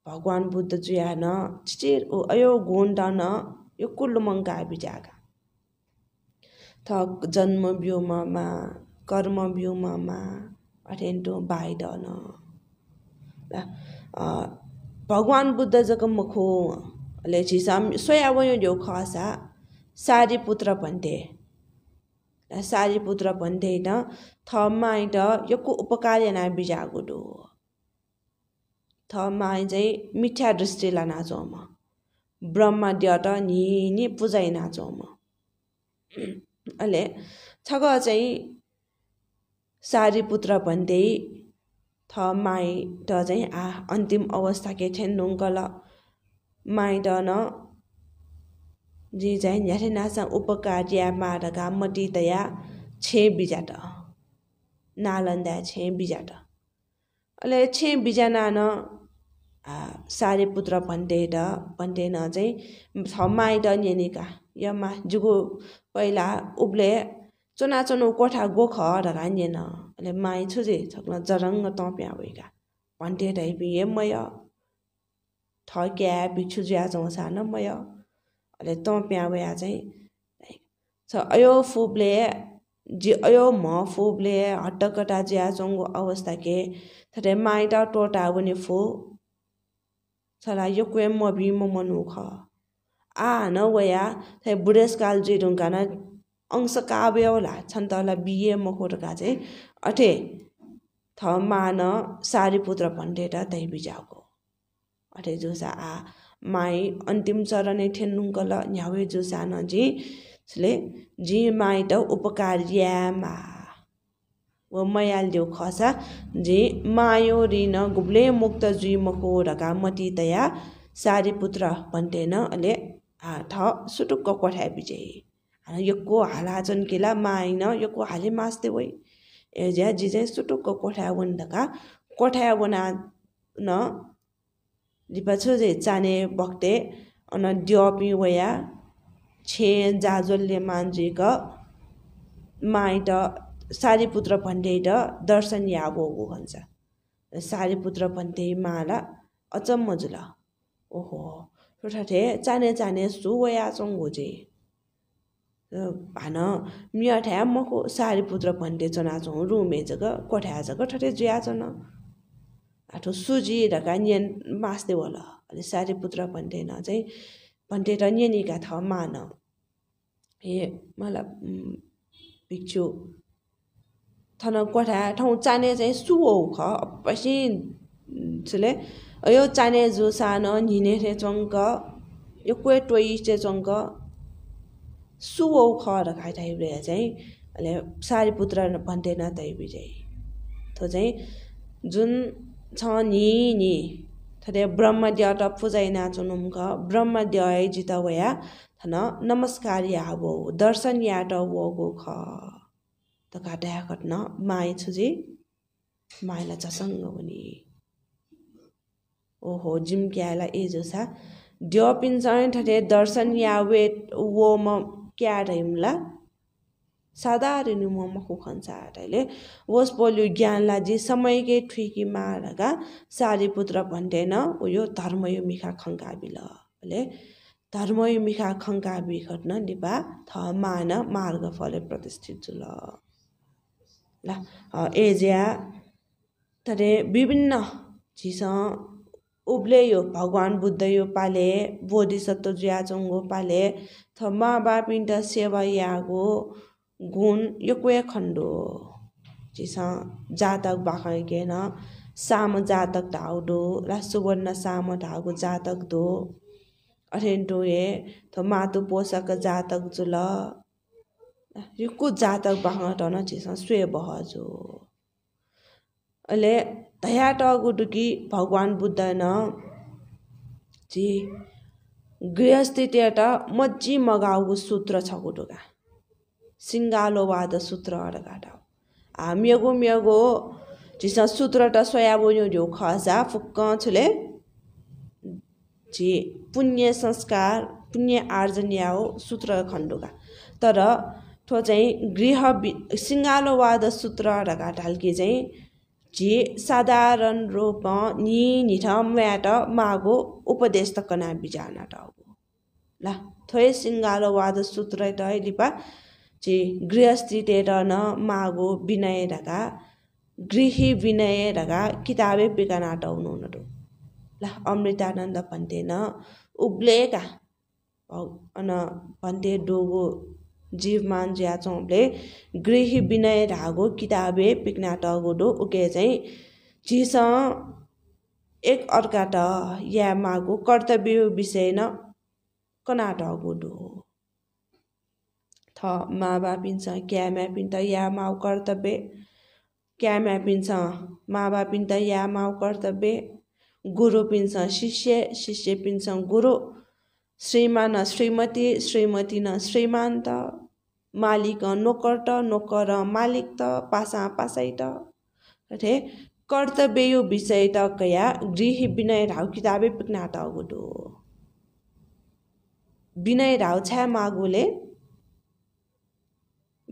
भगवान् बुद्ध juiana अयो o ayo यो yokulumanga बिजागा थक जन्म व्योममा कर्म व्योममा अठेन्टो बाइडन न भगवान बुद्ध मखो ले साम सोया वयो जो खसा सारी पुत्र भन्थे सारी पुत्र भन्थे न थमाइट यको उपकार्य न बिजागुडो मिठा चाहिँ थमायजै मिथ्या ब्रह्मा ನಾಜೋಮ नि ನೀನಿ नाचौँ म अहिले छग चाहिँ सारीपुत्र भन्दै थ माई त चाहिँ आ अन्तिम अवस्था के थेन्डुङ माई माइट न जी चाहिँ झ्याठे उपकार उपकार्या मारका मटितया छे त नालन्दा छे त अहिले छे बिजा न सारेपुत्र भन्तेट भन्देन चाहिँ छ छमाइद नेनिका यमा जुगो पहिला उब्ले चोनाचोनो कोठा गोख र रान्येन अहिले माइ छुजे छक्न जरङ्ग तप्या भइका भन्तेट बिहे मय ठक्या बिछुज्या चौसा न मय अहिले तप्या भया चाहिँ छ अयो फुब्ले जे अयो म फुब्ले हट्टकटा ज्या चङ्गो अवस्था के थरे माइटा टोटा पनि फु Salayo यो mabimo manuka. A na waya thay budes kal je ढुङ्गा न अंश काव्य होला छन्तला बिए मखोटका चाहिँ अठे थ मान सारीपुत्र भन्डेर दै बिजाको अठे जोसा आ माई अन्तिम चरणे ल न्यावे जोसा नजी ले जी माई त उपकार्यामा ꯃꯌꯥꯜꯗꯣ खसा ꯖꯤ मायो रिन गुबले मुक्त जुई मको रगा मती तया सारी पुत्र भन्टेन अले थ सुटुक्क कोठा बिजे यको हाला चन केला माइन यको हाले मास्ते वै एज्या जिजे सुटुक्क कोठा दका कोठा वना न लिपाछो जे चाने बक्ते अन ड्यपि वया छे जाजलले मान्जिक माइट सारीपुत्र त र ದರ್ಶನ್ಯ हो भन्छ सारीपुत्र भन्थे माला अचम्म जुल ओहो ठे चाने चाने सुवया चङ्गोजे भान मिया ठ्या मको सारीपुत्र भन्थे चनाचौँ रुमे जग कोठ्या जग ठटे जुया चन आठो सुजी ढका नियन मास्दै होला अनि सारीपुत्र भन्दैन चाहिँ भन्थे र नियनिका थ मान ए मलाई भिक्षु थन कोठा ठाउँ चाने चाहिँ सुओ ख पछि छुले यो चाने जो सानो निने रे चङ्क यो कोही टोई चाहिँ चङ्क सुओ ख र खाइ टाइपले चाहिँ अहिले पुत्र भन्दैन टाइपी चाहिँ थो चाहिँ जुन छ नि नि थरे ब्रह्मद्य त पूजाइ नाचुनुम ख ब्रह्मद्य जित वया थन नमस्कार या वो दर्शन या त वो ख त काटा ꯇꯥꯏꯔꯒꯅ ꯃꯥꯏ ꯁꯨꯖꯤ ꯃꯥꯏꯂ ꯆꯥꯁꯪꯒꯕꯅꯤ ओहो जिम क्याला ए जो सा ड्यो पिंजन दर्शन या वेट वो म क्या रहिम सादा म मखु खन्छ आटाइले वस पोल्यो ज्ञान लाजी समयकै ठुकी मारगा सारी पुत्र भन्दैन ऊ यो धर्म यो मिखा खङ्काबिल भले धर्म यो मिखा खङ्काबि घट्न डिबा थ मान मार्ग फले प्रतिष्ठित जुल ल एजिया तर विभिन्न उब्ले यो भगवान् बुद्ध यो पाले बोधिसत्व चङ्गो पाले बा पिण्ड सेवा यागो गुण यो कुया खण्डो चिसा जातक बाखेन साम जातक ढाउडो र सुवर्ण साम ढागो जातक दो अठेन्टो ए थो मातु पोसाक जातक जुल Rikku जातक bakma tona chisan sue boha zo. Ale daya tagu duki Bhagwan Buddha na गृहस्थी मज्जी मगाउको सूत्र छ गुटुका सिङ्गालो वाद सूत्र अडगाटा म्यगो म्यगो झिसा सूत्र त सोयाबुन्यो ढ्यौ खजा फुक्क छुले झि पुण्य संस्कार पुण्य आर्जन्या हो सूत्र खण्डुका तर तो चाहिँ गृह सिङ्गालो वाद सूत्र ढाल्के चाहिँ जे साधारण रूप नि निठम व्याट मागो उपदेश त कना बिजाना हो ल थोरै वाद सूत्र टय लिपा जे गृहस्थी टेट न मागो विनय ढका गृही विनय ढका किताबे पिकना टाउनु उनीहरू ल अमृतानन्द भन्थे न उब्लेका अन भन्थे डोगो जीवमान ज्याचौँले गृह विनय धागो किताबे पिक्ना टगोडो उके चाहिँ झिस एक अर्का त या मागो कर्तव्य विषय न कनाट गोडो थ मा बापिन्छ क्या म्यापिन त या माउ कर्तव्य क्या म्यापिन्छ मा बापिन त या माउ कर्तव्य गुरु पिन्छ शिष्य शिष्य पिन्छ गुरु श्रीमान श्रीमती श्रीमती न श्रीमान त मालिक नोकर त नोकर मालिक त पासा पासै त रे कर्तव्य यो विषय त कया गृह विनय राव किताबे त अगुडो विनय राव छ्या मागुले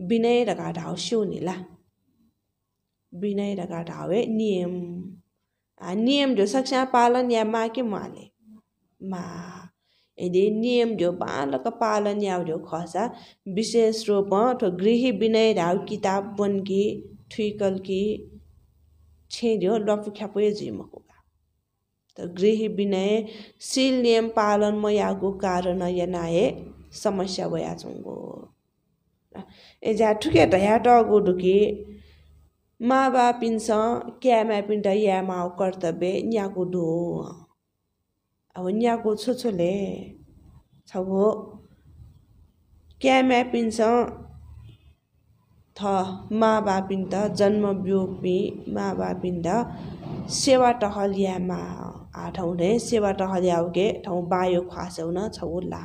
विनय रगा ढाव ला विनय रगा ढावे नियम नियम जो सक्षा पालन या माके माले मा यदि नियम जो बालक पालन याव जो खसा विशेष रूपमा ठो गृह विनय राव किताब बनकी की ठुकल की छेड्यो लपु झिमको त गृह विनय सिल नियम पालन म यागो कारण या नाए समस्या भया चुङ्गो ए जा ठुके त या डगो ढुकी मा बापिन्छ क्यामा पिन्ट या माओ कर्तव्य यहाँको ढो अब awunyako chochole chago क्या म्यापिन्छ थ मा बापिन त जन्म बिउपी मा बापिन त सेवा टहलियामा आठौँ नै सेवा के ठाउँ बायो न छौ ला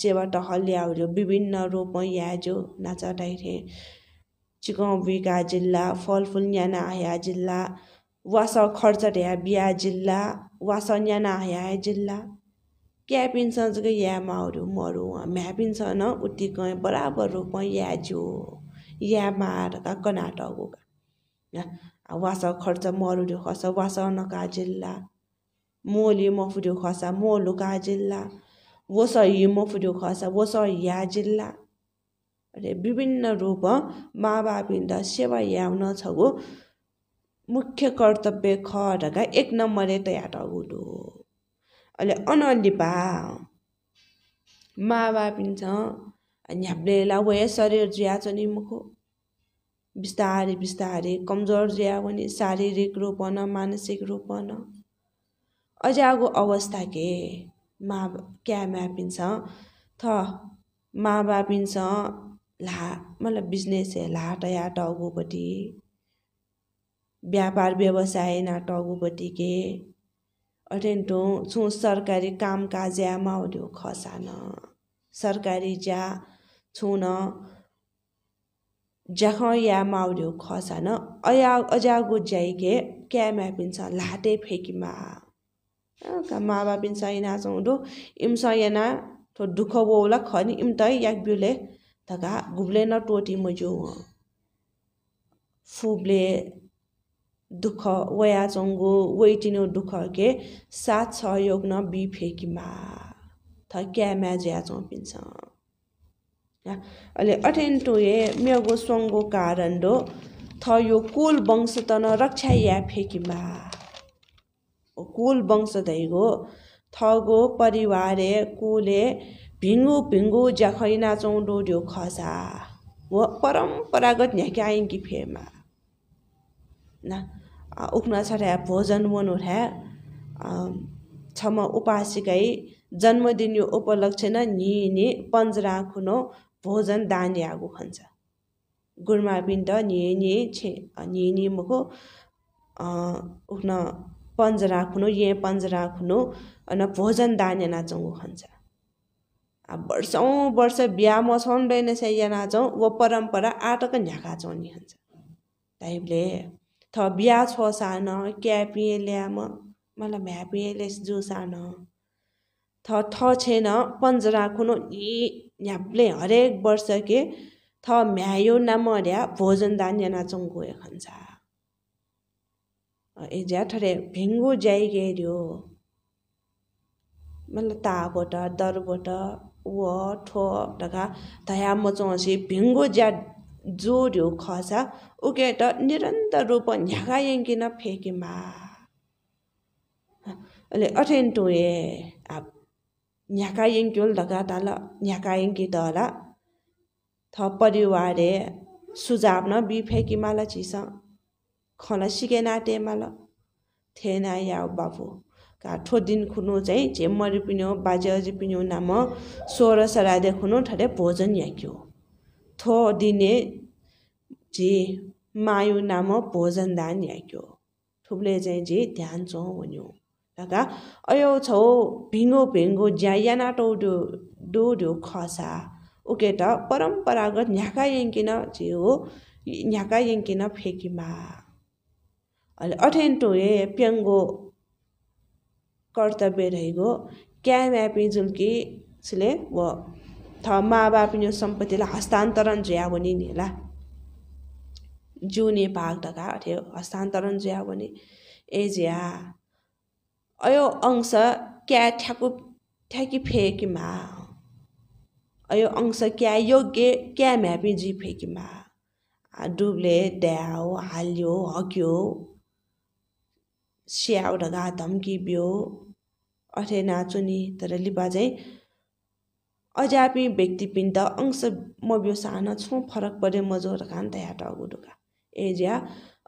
सेवा टहल्याउल्यो विभिन्न रोपौँ याज्यो नाचाटाइथे चिकाउ बिगा जिल्ला फलफुल न्याना आया जिल्ला वास खर्च ह्या बिहा जिल्ला वास न्याना ह्या जिल्ला क्या पिन्सन या माहरू मरु म्या पिन्सन उति बराबर रूपमा या जो या मार का कर्नाटक वास खर्च मरुड्यो खस वास नका जिल्ला मोली मफुड्यो खस मोलुका जिल्ला वस हि मफुड्यो खस वस या जिल्ला अरे विभिन्न रूप बापिन्द सेवा याउन छगु मुख्य कर्तव्य खहरगा एक नंबरे तयार आगोलो अहिले अनलिपा बा मा बापिन्छ अनि यसलाई वया शरीर जिया नि मुखो बिस्तारै बिस्तारै कमजोर जिया भने शारीरिक न मानसिक रूपमा न आगो अवस्था के मा क्या म्यापिन्छ थ मा बापिन्छ ला मतलब बिजनेस लाट टया टाउकोपट्टि व्यापार व्यवसाय नाटक के अटेन्टो छु सरकारी कामकाज्या माउड्यो खसान सरकारी ज्या छु न ज्याख या माउड्यो खसान अया अजागो ज्याइके क्यामा म्यापिन्छ लाटे फेकिमा मा बापिन सयना चौँडो इम सयना थो दुःख बोला खनि इम त याक बिउले थका घुब्ले न टोटी मजु फुब्ले दुःख वया वेटिनो दुःख के साथ सहयोग न बि फेकिमा थ क्या म्याज्या चौपिन्छ अहिले अटेन्टो ए मेगो सङ्गो कारण डो थ यो कुल वंश त न रक्षा या फेकिमा कुल वंश धैगो थगो परिवारे कोले भिङ्गो भिङ्गो ज्याखैना नाचौँ डोड्यो खसा हो परम्परागत न्याके कि फेमा न उख्न छ भोजन मन उठ्या छ म उपासिकाई जन्मदिन यो उपलक्ष्य नि पञ्जरा खुनो भोजन दान यागु खन्छ गुरुमा बिन्त नि छे नि मको उख्न पञ्जरा खुनो य पञ्जरा खुनो अन भोजन दाने नाचाउँको खन्छ वर्षौँ वर्ष बिहा मसाउँदैन छ यहाँ नाचौँ वा परम्परा आटक न्या खाँचौनी खन्छ दाइपले मलाई भ्या पिए मला जो जुसान थ थ छैन पन्जरा खुनो इ झ्याप्ले हरेक वर्ष के थ म्यायो नामर्या भोजन दान्य नाचौँ गयो खान्छ ए ज्या ठरे भिङ्गु ज्याइ गेर्यो मतलब ताबाट दरबाट व ठो ढका धया मचाउँछ भिङ्गो ज्या जोड्यो खसा उके त निरन्तर रूप न्यागायङ्किन फेकेमा अहिले अठेन टोए अब न्याकायङ्क्योल धगा ताल त होला थ परिवारे सुझाव न बि ल चिस खन सिकेन ल थिएन या बाबु का दिन खुनु चाहिँ चेम्मरी पिन्यो बाजे अजी पिन्यो नाम सोह्र सरादे खुनु ठरे भोजन याक्यो थो दिने जे मायु नाम भोजन दान याक्यो थुप्ले चाहिँ जे ध्यान छौँ भन्यो लगा अयो छौ भिङ्गो भिङ्गो ज्या नाटो डो डो डो खसा उके त परम्परागत न्याका याङ्किन जे हो न्याका याङ्किन फेकिमा अहिले अठेन्टो ए प्याङ्गो कर्तव्य रहेको क्याम सिले व सम्पत्तिलाई हस्तान्तरण भने नि नेला जुने भाग ढका हस्तान्तरण जिया भने ए ज्या अयो अंश क्या ठ्याकु ठ्याकी फेकीमा अयो अंश क्या योग्य क्या म्यापी जी फेकीमा डुब्ले ड्याओ हाल्यो हक्यो स्याउ ढगा धम्किब्यो अठे नाचुनी तर लिपा चाहिँ व्यक्ति व्यक्तिपिंत अंश म बिउ छु फरक पडे मजोर कांता ह्या टगुडुका एज्या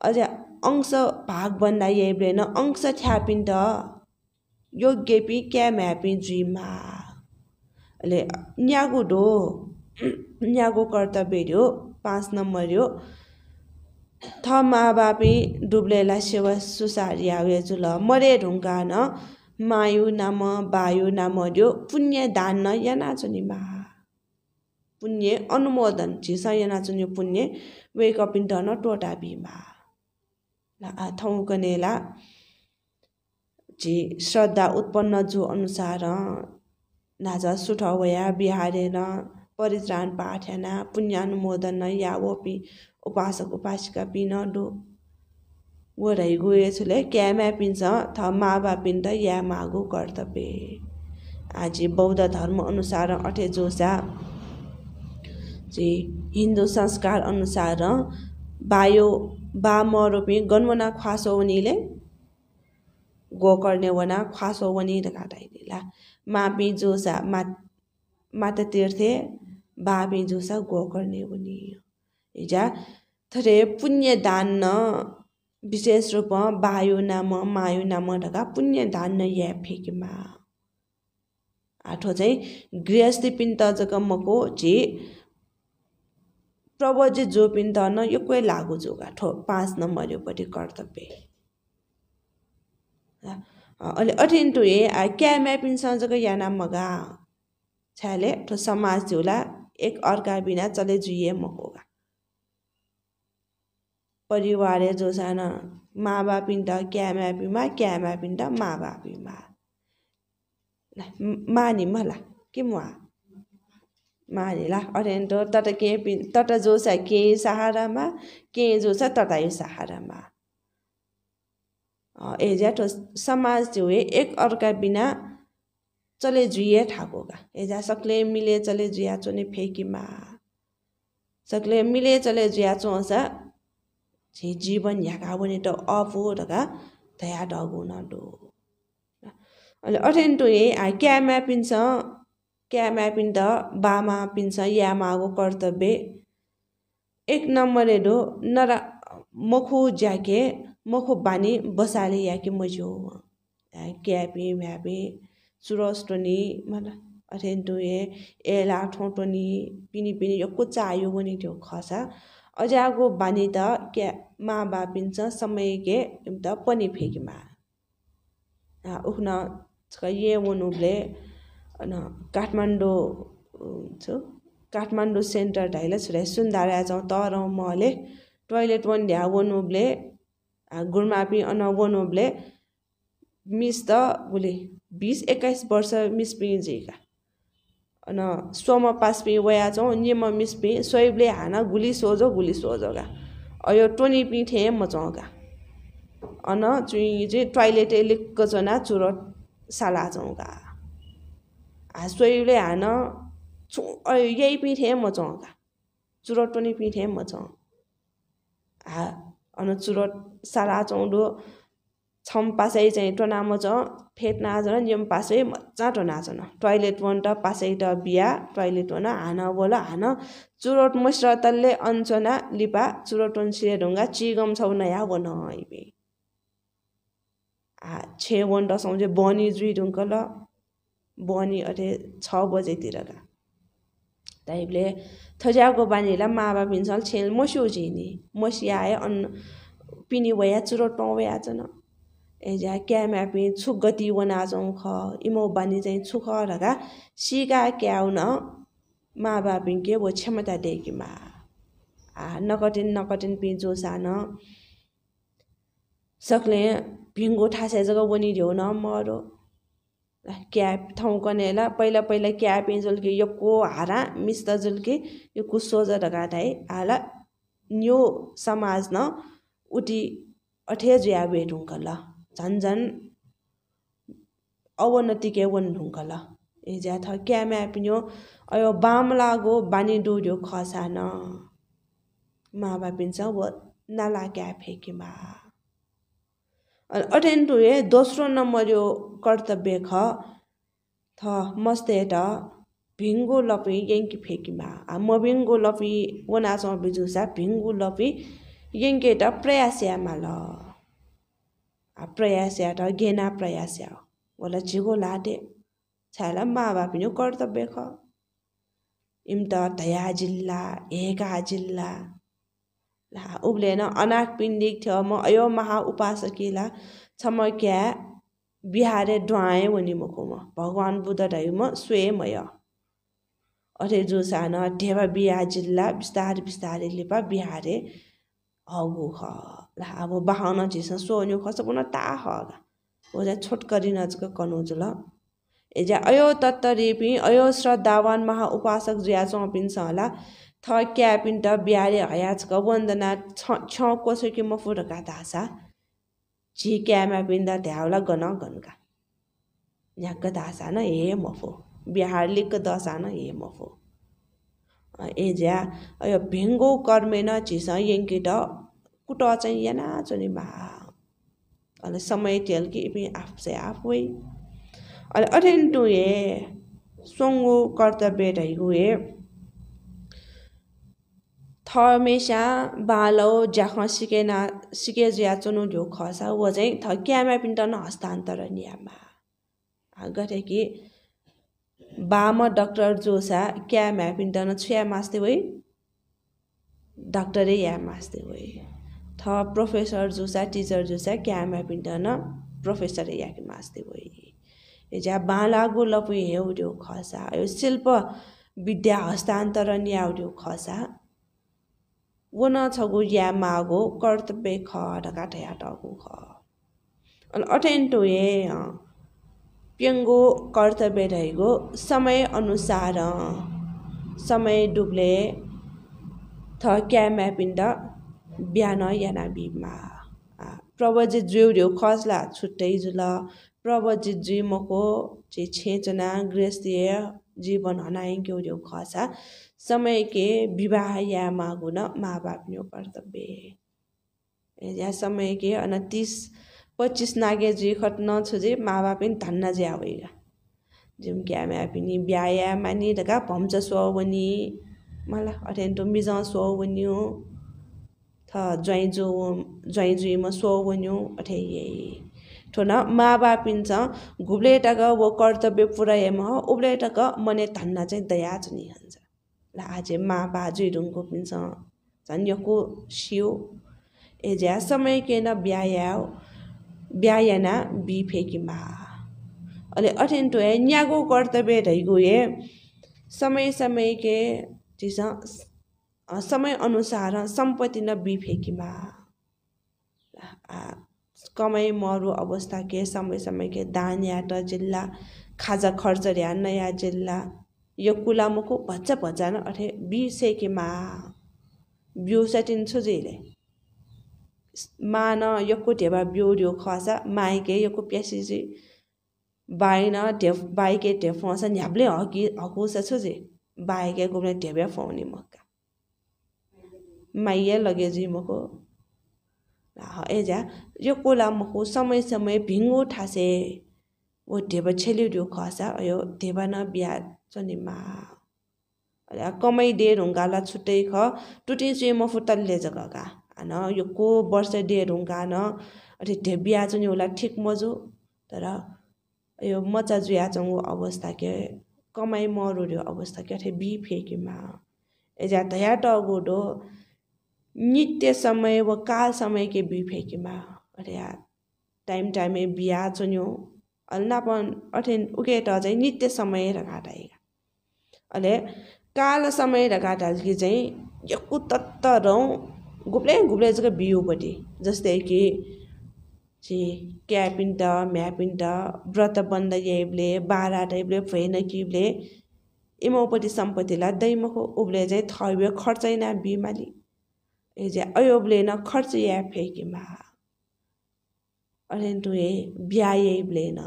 अझ अंश भाग भन्दा भएन अंश थ्यापिन्त गेपी क्या म्यापि जुइमा अहिले न्यागो डो न्यागो कर्तव्य हो पाँच नम्बर यो थ मा बापी डुब्लेला सेवा सुसारिया ल मरे ढुङ्गा न मायु नाम ನಾಮ नाम ನಾಮರ್ಯೋ या ದಾನ नि बा पुण्य अनुमोदन छिसयना चुन्यो पुण्य वेकअप इन धन टोटा बिमा थौकनेला जे श्रद्धा उत्पन्न जो अनुसार नाज वया बिहारेन परित्राण पाठना पुण्यानुमोदन अनुमोदन या वोपी उपासक उपासिका पिन डो वराई गुळेचुले केम्या पिन्छ थमा त या मागु कर्तव्य आज बौद्ध अनुसार अठे जोसा हिन्दू संस्कार अनुसार बायो बा मरोपी गनवना ख्वासो वनीले गोकर्णे वना ख्वासो वनी काटाइदिला मापी जोसा मा माता तीर्थे बापी जोसा गोकर्णे वनी हिजा थरे पुण्य दान विशेष रूपमा वायु नाम मायु नाम ढका पुण्य धान्न या फेकेमा आठौँ चाहिँ गृहस्थी पिन्त जगमको जे प्रवजे जो पिन्त न यो कोही लागु जो गाठो पाँच नम्बर योपट्टि कर्तव्य अहिले अटेन टु ए क्या म्यापिनसँग जग या नाम मगा छ्याले ठो समाज झ्युला एक अर्का बिना चले जुए मकोगा परिवारे जो साढ़ा मा बाप त क्या ऐ क्या कैम मा इं'दा बापीमा बब्ब बीमा मानिम होला के अरेन्टो तट के तट जो छ के सहारामा के जो छ तटायो सहारामा ए ज्याठो समाज चाहिँ एक अर्का बिना चले जुए ए एजा सक्ले मिले चले जुया नि फेकीमा सक्ले मिले चले जुया चोसा 제 집은 야가보니도 어부다가 대야더구나도 अहिले अटेन्टो ए क्यामा पिन्छ क्यामा पिन्द बामा पिन्छ यामाको कर्तव्य एक नम्बर नरा मखु ज्याके मखु बानी बसाले याके मजो क्यापे म्यापे सुरस्टोनी मलाई अटेन्टो ए एला ठोटोनी पिनी पिनी यो कुच्चा आयो भने त्यो खसा त क्या मा बापिन्छ समय के त पनि ಫೇಗಿಮಾ उख्न ये वनुब्ले न काठमाडौँ छु काठमाडौँ सेन्टर ढाइल छुरा सुन्दारा रहेछ तर मले टोइलेट वन ढ्या उब्ले गुणमापी अन उब्ले मिस त बोले बिस एक्काइस वर्ष मिस पिजिका न स्वम पास्पी छौँ निम मिस्पी सोइबले हाना गुली सोझो गुली सोझोगा अयो टोनी पिठे मचौँगा अन चुइ चाहिँ टोइलेट लिक्क चना चुर साला हा सोइबले हान चु अयो यही पिठे मचौँगा चुर टोनी पिठे मचौँ हा अन चुर साला चौँडो छम पासै चाहिँ टोना मज फेट नाचन यम पासै मजा टोना नाचन टोइलेट वन त पासै त बिहा टोइलेट वन हान बोल हान चुरोट मुस्र तल्ले अन्चना लिपा चुरोट वन सिरे ढुङ्गा चिगम छौ नयाँ बन आइबे आ छे वन त सम्झे बनी जुई ढुङ्क ल बनी अरे छ बजेतिर बजेतिरका टाइपले थजाको बानीलाई माबा भिन्सल छेल मस्यौ झिनी मसिया आए अन्न पिनी भया चुरोट पाउ भइहाल्छ एज्या क्यामा छुकती वनाजाउ ख इमो इमी चाहिँ छु खा सिका क्याउन मा बाप के व क्षमता मा आ नकटिन नकटिन सकले जान सक्ने भिङ्गो वनि बनि न मरो क्या थौ कनेला पहिला पहिला पहिला के यो को हारा के यो कु सोझा आला आयो समाज न उति अठेज्याब हेरौँ क कला झन् झन् अवनतिके 원룬가라 이제 더 깨매 비뇨 लागो बानी डोर्यो 도요 मा 마바 पिन्छ व नाला क्या फेकेमा अनि अटेन टु ए दोस्रो नम्बर यो कर्तव्य ख थ मस्ते त भिङ्गो लपी यङ्की फेकिमा म भिङ्गो लपी वनासँग बिजुसा भिङ्गो लपी यङ्के त प्रयास्यामा ल ಪ್ರಯಾಸ್ಯಾಟ ಗೇನಾ ಪ್ರಯಾಸ ಒಲ ಜಿಗೋ ಲಾಟೆ ಛಾಲ ಮಾ ಬಾಪಿನ ಕರ್ತವ್ಯ इम त ತಯಾ जिल्ला एका जिल्ला ला उब्लेन अनाक पिण्डिक थियो म अयो महा उपासकीला छम बिहारे डुवाएँ वनि मको म भगवान् बुद्ध ढाइ म स्वयमय अरे जुसान ढेवा बिहा जिल्ला बिस्तारै बिस्तारै लिपा बिहारे avgoha la bahana jisa sonyu khasa buna ta haga oja chotkari najka kanujla एजा अयो तत्तरेपि अयो श्रद्धावान महा उपासक जुया चौपिन होला थ क्यापिन त बिहारे क वन्दना छ छ कसोकी म फुटका धासा झि क्यामा पिन्दा ध्याउला गन गनका झ्याक्क धासा न हे मफो बिहारलिक दसा न हे मफो एज्या अयो भेङ्गो कर्मेन झिस यङ्किट कुट चाहिँ यहाँ नाचो नि बाहिले समय थियो कि आफ चाहिँ आफै है अनि अटेन टु हे सोङ्गो कर्तव्य रहेको बालौ बालो सिकेन सिके चुनु ढो खसा ऊ चाहिँ क्यामा न हस्तान्तरण गरे कि बामा डक्टर जोसा क्या म्यापिन्टन छुया मास्थे है डाक्टरै या मास्थे है थ प्रोफेसर टिचर जो छ क्ಯಾಮ್ರಾ ಪಿಂಡನ प्रोफेसर याके ಮಾಸ್ತಿ ಹೋಯಿ एजा बालागो लपु हेउड्यो खसा यो शिल्प विद्या हस्तान्तरण याउड्यो खसा वन छगु या मागो कर्तव्य ख ढकाठया टगु ख अनि अटेन्टो ए प्यङ्गो कर्तव्य रहेको समय अनुसार समय डुब्ले थ क्याम्यापिन्ड बिहान यानाबिमा प्रबजित ज्यौर्यो खज्ला छुट्टै जुल जु मको चाहिँ छेचना गृहस्थीय जीवन ग्यो ग्यौर्यो खसा समय के विवाह या मागुन मा बाप्ने कर्तव्य या समय के अन तिस पच्चिस नागे जी खट नछुजे छुजे मा पनि धन्न जे आवैगा जुम क्या म्या पनि बिहाया मानि ढका भम्च स्वनी मलाई अटेन्टो मिजाउ सुहाउ हो ज्वाइँ जो ज्वाइं जुंइ म सो वञूं अठे न मा बाप छ घुब्लेटक वो कर्तव्य पुराएम हो उब्लेटक मने धन्न चाहिँ दया चुनि हन्छ ल आज मा बाजु ढुङ्गो पिन्छ झन् को सिउ एज्या समय केन ब्याया ब्यायाना बि फेकी मा अहिले अठेन टोए न्यागो कर्तव्य ढैगो ए समय समय के चिज समयअनुसार सम्पत्ति न बिफेकीमा कमाइ मरु अवस्था के समय समय के दान याट जिल्ला खाजा खर्च या नयाँ जिल्ला यो कुलामुको भच्च न अठे बिसेकेमा बिउ मा न मान को ढेबा बिउर्यो खसा माइके यको प्यासिजी बाइन ढेप बाइके ढेप नि हाप्ले हकि हकुस जे बाइके घुम्ने ढेबे फुवाउने म माइया लगे झिमको एजा यो कोला मको समय समय भिङ्गो ठासे ढेब छेल्यो छेलिडियो खसा यो ढेब न बिहा चनिमा कमै डेर ला छुट्टै ख टुटी म मफु तल्ले जग्गा होइन यो को वर्ष डे हुङ्गा न अरे ढेबिया चाहिँ होला ठिक मजु तर यो मचा जुया चाहिँ अवस्था के कमाइ मरुर्यो अवस्था के अरे बी फेकेमा एजा धया टगोडो नित्य समय व काल समय के बिफेके बा अरे यार टाइम टाइम में चुन्यो अल्लापन अठेन उके चाहिँ नित्य समय रगाटाएगा अरे काल समय रगाटाल कि चाहिँ यकु तत्त रौँ गुप्ले गुप्ले जग्गा बिउपट्टि जस्तै कि छि क्यापिन्ट म्यापिन्ट व्रत बन्द बार बाह्र टाइपले फेन किब्ले इमौपट्टि सम्पत्तिलाई दैमको उब्ले चाहिँ थर्ब्यो खर्चैना बिमाली एजे अयोबले ब्लेन खर्च या फ्याँके भा अरे तु ए बिहा ब्लेन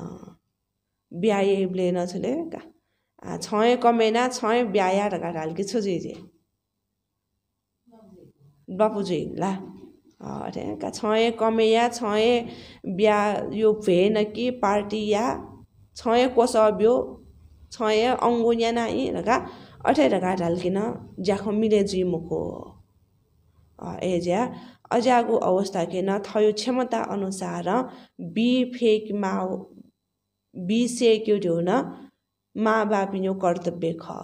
बिहा ब्लेन छुले का छय कमेना छय ब्याया र घट हाल्के छुजी जे बापुजी ला अरे का छय या छय ब्या यो भेन कि पार्टी या छै कसो भ्यो छय अङ्गु यहाँ नका अठेर काट हाल्केन ज्याखो मिले जी मुको ಏಜೆಯ अवस्था के न थयो क्षमता अनुसार बी फेक मा बी से जो न मा बापिन्यो कर्तव्य ख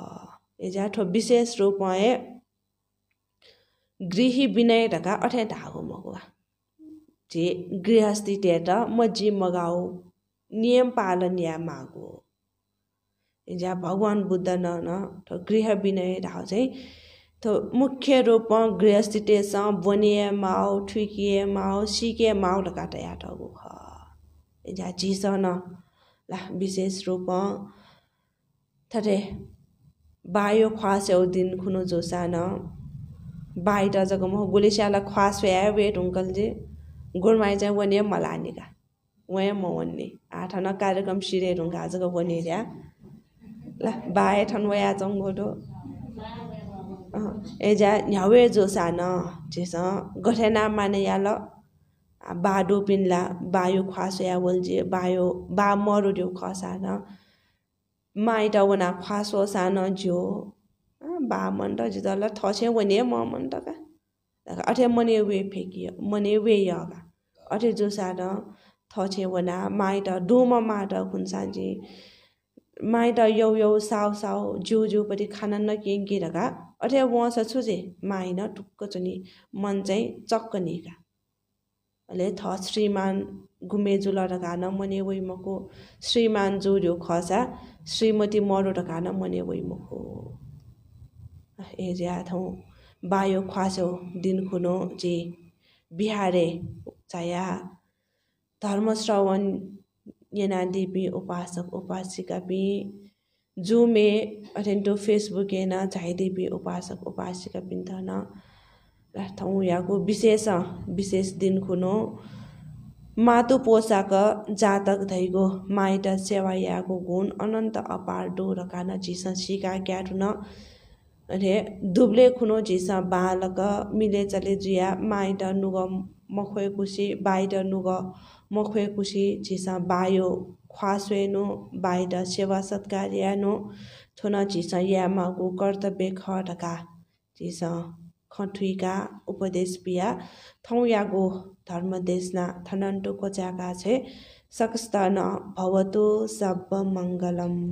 एजा ठो विशेष रूपमा गृही विनय ढका अठे ढागु मगुवा जे गृहस्थी टेट मजी मगाऊ नियम पालन या मागो एजा भगवान् बुद्ध न न ठो गृह विनय ढाउ चाहिँ तो मुख्य रूपमा मां गृहस्थी सां वञे माउ ठीकिए माउ सीके माउ लगा तया ठगु ख जा न ला विशेष रूप थरे बायो ख्वास दिन खुनु जोसा न बाइटा जग म गोलेशाला ख्वास व्या वेट उङ्कल जे गोडमाइ चाहिँ वने मलाई निका वय म वन्ने आठ न कार्यक्रम सिरे ढुङ्गा जग वने ल्या ला बाए ठन वया चङ अँ एजा न्याउे जो सान झेस गठेना माने या ल बाडोपिन्ला बायो खुवासो हो बायो बा मरुढ्यो खुवासान माइट वना ख्वासो सानो झ्यो बाम त झ्यल थ्याउने मन्ट का अठे मने वे फ्याँकियो मने वे का अठे जो सान सानो थ्याउना माइट डुमो माटो खुन्छ झे ꯃꯥꯏꯗ ꯌꯧ यौ साउ साउ साउ जिउ पट्टि खाना अरे नकिरका अठ्या जे छुजे माइन टुक्क चुनि मन चाहिँ चक्क निका अहिले थ श्रीमान घुमे र लडकान मने वैमको श्रीमान जोड्यो खसा श्रीमती मरो टकान मने वैमको ए ज्या बायो खुवासो दिन खुनो जे बिहारे चाया धर्म श्रवण येना देवी उपासक उपासिका पि जुमे अथेन्टो फेसबुक येना चाहे उपासक उपासिका भी धना याको विशेष विशेष दिन खुनो मातु पोसाक जातक धैगो माइत सेवा याको गुण अनन्त अपार दो रकान झिस सिका क्याटुन अरे दुब्ले खुनो झिस बालक मिले चले जिया माइत नुगम मखोए कुशी बाहिर नुग मखोए कुशी झिसा बायो ख्वासवे नो बाइडा सेवा सत्कार या नो न झिसा यामा गो कर्तव्य खटका झिसा खठुइका उपदेश पिया थौँ यागो धर्म देशना थनन्टुको ज्याका छे सकस्त न भवतु सब मङ्गलम